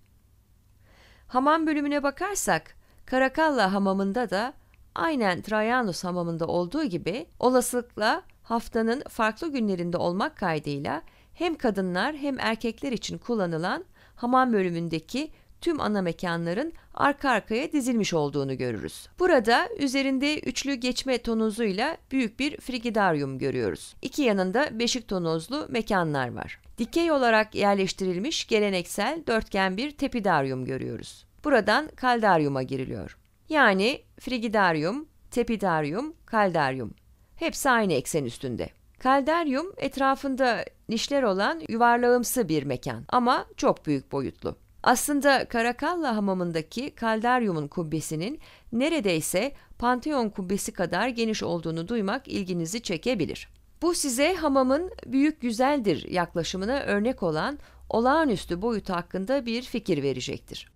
Hamam bölümüne bakarsak Karakalla hamamında da aynen Trajanus hamamında olduğu gibi olasılıkla haftanın farklı günlerinde olmak kaydıyla hem kadınlar hem erkekler için kullanılan hamam bölümündeki tüm ana mekanların arka arkaya dizilmiş olduğunu görürüz. Burada üzerinde üçlü geçme tonozuyla büyük bir frigidarium görüyoruz. İki yanında beşik tonozlu mekanlar var. Dikey olarak yerleştirilmiş geleneksel dörtgen bir tepidaryum görüyoruz. Buradan kaldaryuma giriliyor. Yani frigidaryum, tepidaryum, kaldaryum. Hepsi aynı eksen üstünde. Kalderyum etrafında nişler olan yuvarlağımsı bir mekan ama çok büyük boyutlu. Aslında Karakalla hamamındaki kalderyumun kubbesinin neredeyse Pantheon kubbesi kadar geniş olduğunu duymak ilginizi çekebilir. Bu size hamamın büyük güzeldir yaklaşımına örnek olan olağanüstü boyut hakkında bir fikir verecektir.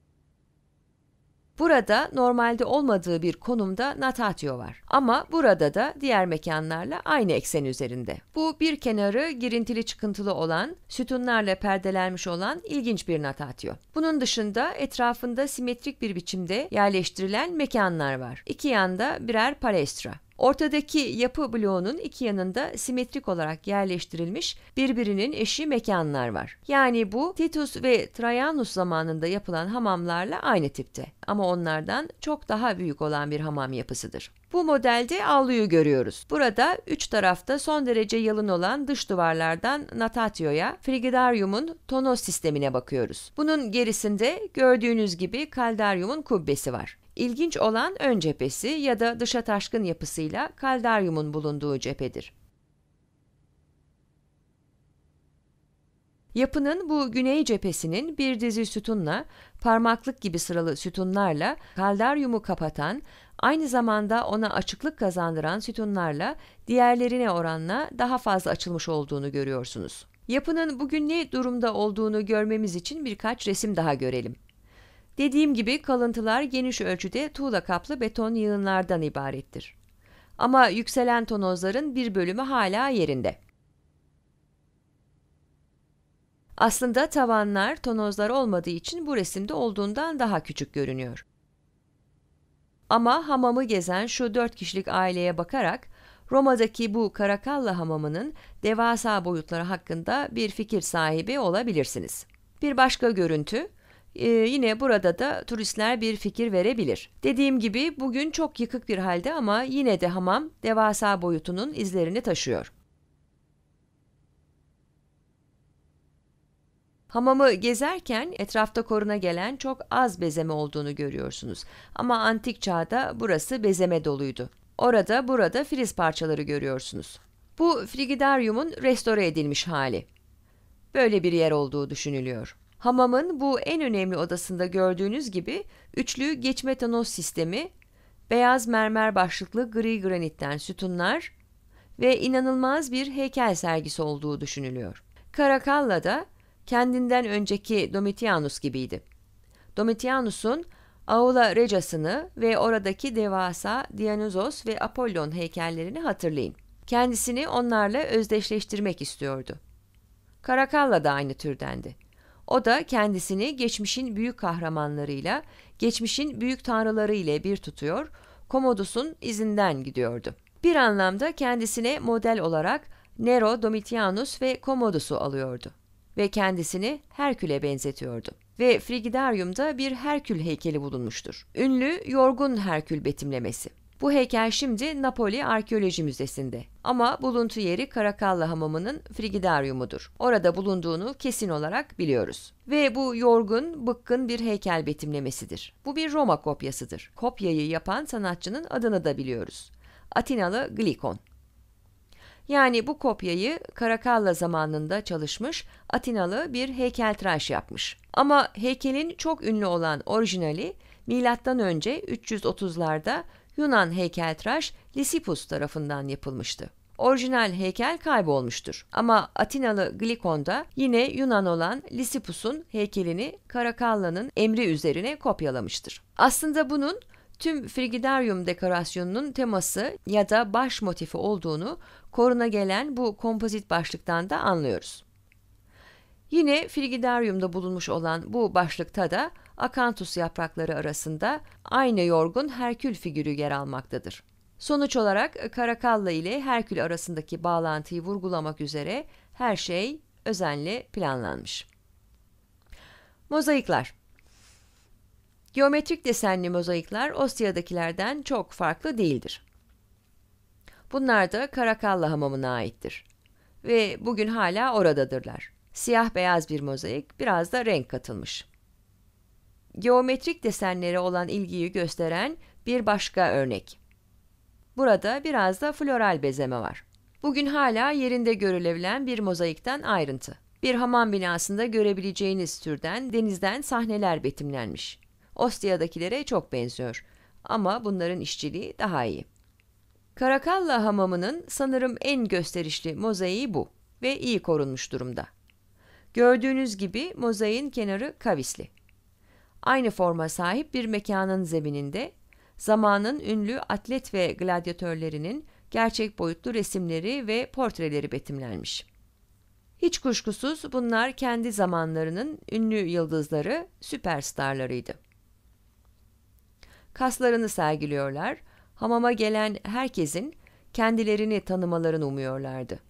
Burada normalde olmadığı bir konumda natatio var. Ama burada da diğer mekanlarla aynı eksen üzerinde. Bu bir kenarı girintili çıkıntılı olan, sütunlarla perdelenmiş olan ilginç bir natatio. Bunun dışında etrafında simetrik bir biçimde yerleştirilen mekanlar var. İki yanda birer palestra. Ortadaki yapı bloğunun iki yanında simetrik olarak yerleştirilmiş birbirinin eşi mekanlar var. Yani bu Titus ve Trajanus zamanında yapılan hamamlarla aynı tipte ama onlardan çok daha büyük olan bir hamam yapısıdır. Bu modelde avluyu görüyoruz. Burada üç tarafta son derece yalın olan dış duvarlardan Natatio'ya, Frigidarium'un tonos sistemine bakıyoruz. Bunun gerisinde gördüğünüz gibi Kaldaryum'un kubbesi var. İlginç olan ön cephesi ya da dışa taşkın yapısıyla kaldaryumun bulunduğu cephedir. Yapının bu güney cephesinin bir dizi sütunla, parmaklık gibi sıralı sütunlarla kaldaryumu kapatan, aynı zamanda ona açıklık kazandıran sütunlarla diğerlerine oranla daha fazla açılmış olduğunu görüyorsunuz. Yapının bugün ne durumda olduğunu görmemiz için birkaç resim daha görelim. Dediğim gibi kalıntılar geniş ölçüde tuğla kaplı beton yığınlardan ibarettir. Ama yükselen tonozların bir bölümü hala yerinde. Aslında tavanlar tonozlar olmadığı için bu resimde olduğundan daha küçük görünüyor. Ama hamamı gezen şu dört kişilik aileye bakarak Roma'daki bu Karakalla hamamının devasa boyutları hakkında bir fikir sahibi olabilirsiniz. Bir başka görüntü, ee, yine burada da turistler bir fikir verebilir. Dediğim gibi bugün çok yıkık bir halde ama yine de hamam devasa boyutunun izlerini taşıyor. Hamamı gezerken etrafta koruna gelen çok az bezeme olduğunu görüyorsunuz. Ama antik çağda burası bezeme doluydu. Orada burada filiz parçaları görüyorsunuz. Bu frigidaryumun restore edilmiş hali. Böyle bir yer olduğu düşünülüyor. Hamamın bu en önemli odasında gördüğünüz gibi üçlü geçme tanoz sistemi, beyaz mermer başlıklı gri granitten sütunlar ve inanılmaz bir heykel sergisi olduğu düşünülüyor. Karakalla da kendinden önceki Domitianus gibiydi. Domitianus'un Aula Regia'sını ve oradaki devasa Dionysos ve Apollon heykellerini hatırlayın. Kendisini onlarla özdeşleştirmek istiyordu. Karakalla da aynı türdendi. O da kendisini geçmişin büyük kahramanlarıyla, geçmişin büyük tanrıları ile bir tutuyor, Komodus'un izinden gidiyordu. Bir anlamda kendisine model olarak Nero, Domitianus ve Komodus'u alıyordu ve kendisini Herkül'e benzetiyordu ve Frigidarium'da bir Herkül heykeli bulunmuştur. Ünlü Yorgun Herkül betimlemesi. Bu heykel şimdi Napoli Arkeoloji Müzesi'nde. Ama buluntu yeri Karakalla Hamamı'nın Frigidaryumudur. Orada bulunduğunu kesin olarak biliyoruz. Ve bu yorgun, bıkkın bir heykel betimlemesidir. Bu bir Roma kopyasıdır. Kopyayı yapan sanatçının adını da biliyoruz. Atinalı Glikon. Yani bu kopyayı Karakalla zamanında çalışmış Atinalı bir heykeltıraş yapmış. Ama heykelin çok ünlü olan orijinali Milattan önce 330'larda Yunan heykeltıraş Lisipus tarafından yapılmıştı. Orijinal heykel kaybolmuştur ama Atinalı da yine Yunan olan Lisipus'un heykelini Karakalla'nın emri üzerine kopyalamıştır. Aslında bunun tüm frigidarium dekorasyonunun teması ya da baş motifi olduğunu koruna gelen bu kompozit başlıktan da anlıyoruz. Yine frigidariumda bulunmuş olan bu başlıkta da akantus yaprakları arasında aynı yorgun Herkül figürü yer almaktadır. Sonuç olarak e, Karakalla ile Herkül arasındaki bağlantıyı vurgulamak üzere her şey özenle planlanmış. Mozaikler Geometrik desenli mozaikler Ostia'dakilerden çok farklı değildir. Bunlar da Karakalla hamamına aittir ve bugün hala oradadırlar. Siyah beyaz bir mozaik, biraz da renk katılmış geometrik desenlere olan ilgiyi gösteren bir başka örnek. Burada biraz da floral bezeme var. Bugün hala yerinde görülebilen bir mozaikten ayrıntı. Bir hamam binasında görebileceğiniz türden denizden sahneler betimlenmiş. Ostia'dakilere çok benziyor ama bunların işçiliği daha iyi. Karakalla hamamının sanırım en gösterişli mozaiği bu ve iyi korunmuş durumda. Gördüğünüz gibi mozaiğin kenarı kavisli aynı forma sahip bir mekanın zemininde zamanın ünlü atlet ve gladyatörlerinin gerçek boyutlu resimleri ve portreleri betimlenmiş. Hiç kuşkusuz bunlar kendi zamanlarının ünlü yıldızları, süperstarlarıydı. Kaslarını sergiliyorlar, hamama gelen herkesin kendilerini tanımalarını umuyorlardı.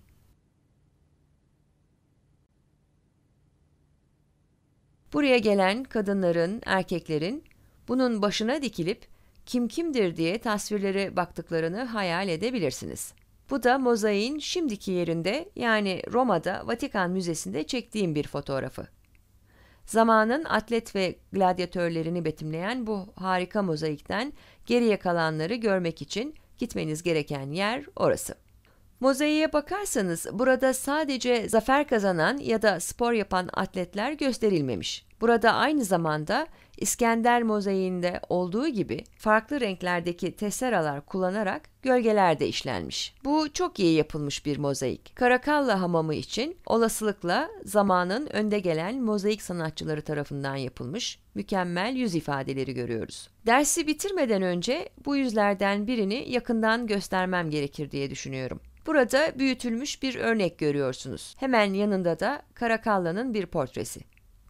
Buraya gelen kadınların, erkeklerin bunun başına dikilip kim kimdir diye tasvirlere baktıklarını hayal edebilirsiniz. Bu da mozaiğin şimdiki yerinde yani Roma'da Vatikan Müzesi'nde çektiğim bir fotoğrafı. Zamanın atlet ve gladyatörlerini betimleyen bu harika mozaikten geriye kalanları görmek için gitmeniz gereken yer orası. Mozaiğe bakarsanız burada sadece zafer kazanan ya da spor yapan atletler gösterilmemiş. Burada aynı zamanda İskender mozaiğinde olduğu gibi farklı renklerdeki teseralar kullanarak gölgeler de işlenmiş. Bu çok iyi yapılmış bir mozaik. Karakalla hamamı için olasılıkla zamanın önde gelen mozaik sanatçıları tarafından yapılmış mükemmel yüz ifadeleri görüyoruz. Dersi bitirmeden önce bu yüzlerden birini yakından göstermem gerekir diye düşünüyorum. Burada büyütülmüş bir örnek görüyorsunuz. Hemen yanında da Karakalla'nın bir portresi.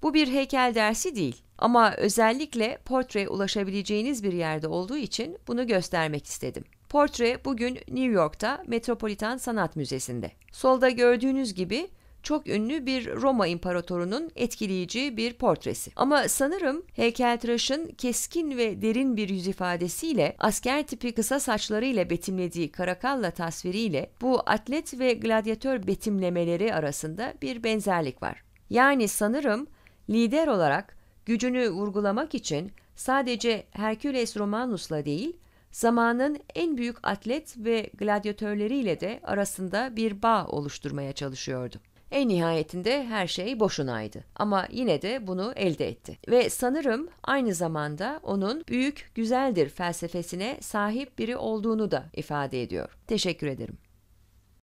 Bu bir heykel dersi değil ama özellikle portre ulaşabileceğiniz bir yerde olduğu için bunu göstermek istedim. Portre bugün New York'ta Metropolitan Sanat Müzesi'nde. Solda gördüğünüz gibi çok ünlü bir Roma imparatorunun etkileyici bir portresi. Ama sanırım heykeltıraşın keskin ve derin bir yüz ifadesiyle, asker tipi kısa saçlarıyla betimlediği Karakalla tasviriyle bu atlet ve gladyatör betimlemeleri arasında bir benzerlik var. Yani sanırım lider olarak gücünü vurgulamak için sadece Herküles Romanus'la değil, zamanın en büyük atlet ve gladyatörleriyle de arasında bir bağ oluşturmaya çalışıyordu. En nihayetinde her şey boşunaydı ama yine de bunu elde etti. Ve sanırım aynı zamanda onun büyük güzeldir felsefesine sahip biri olduğunu da ifade ediyor. Teşekkür ederim.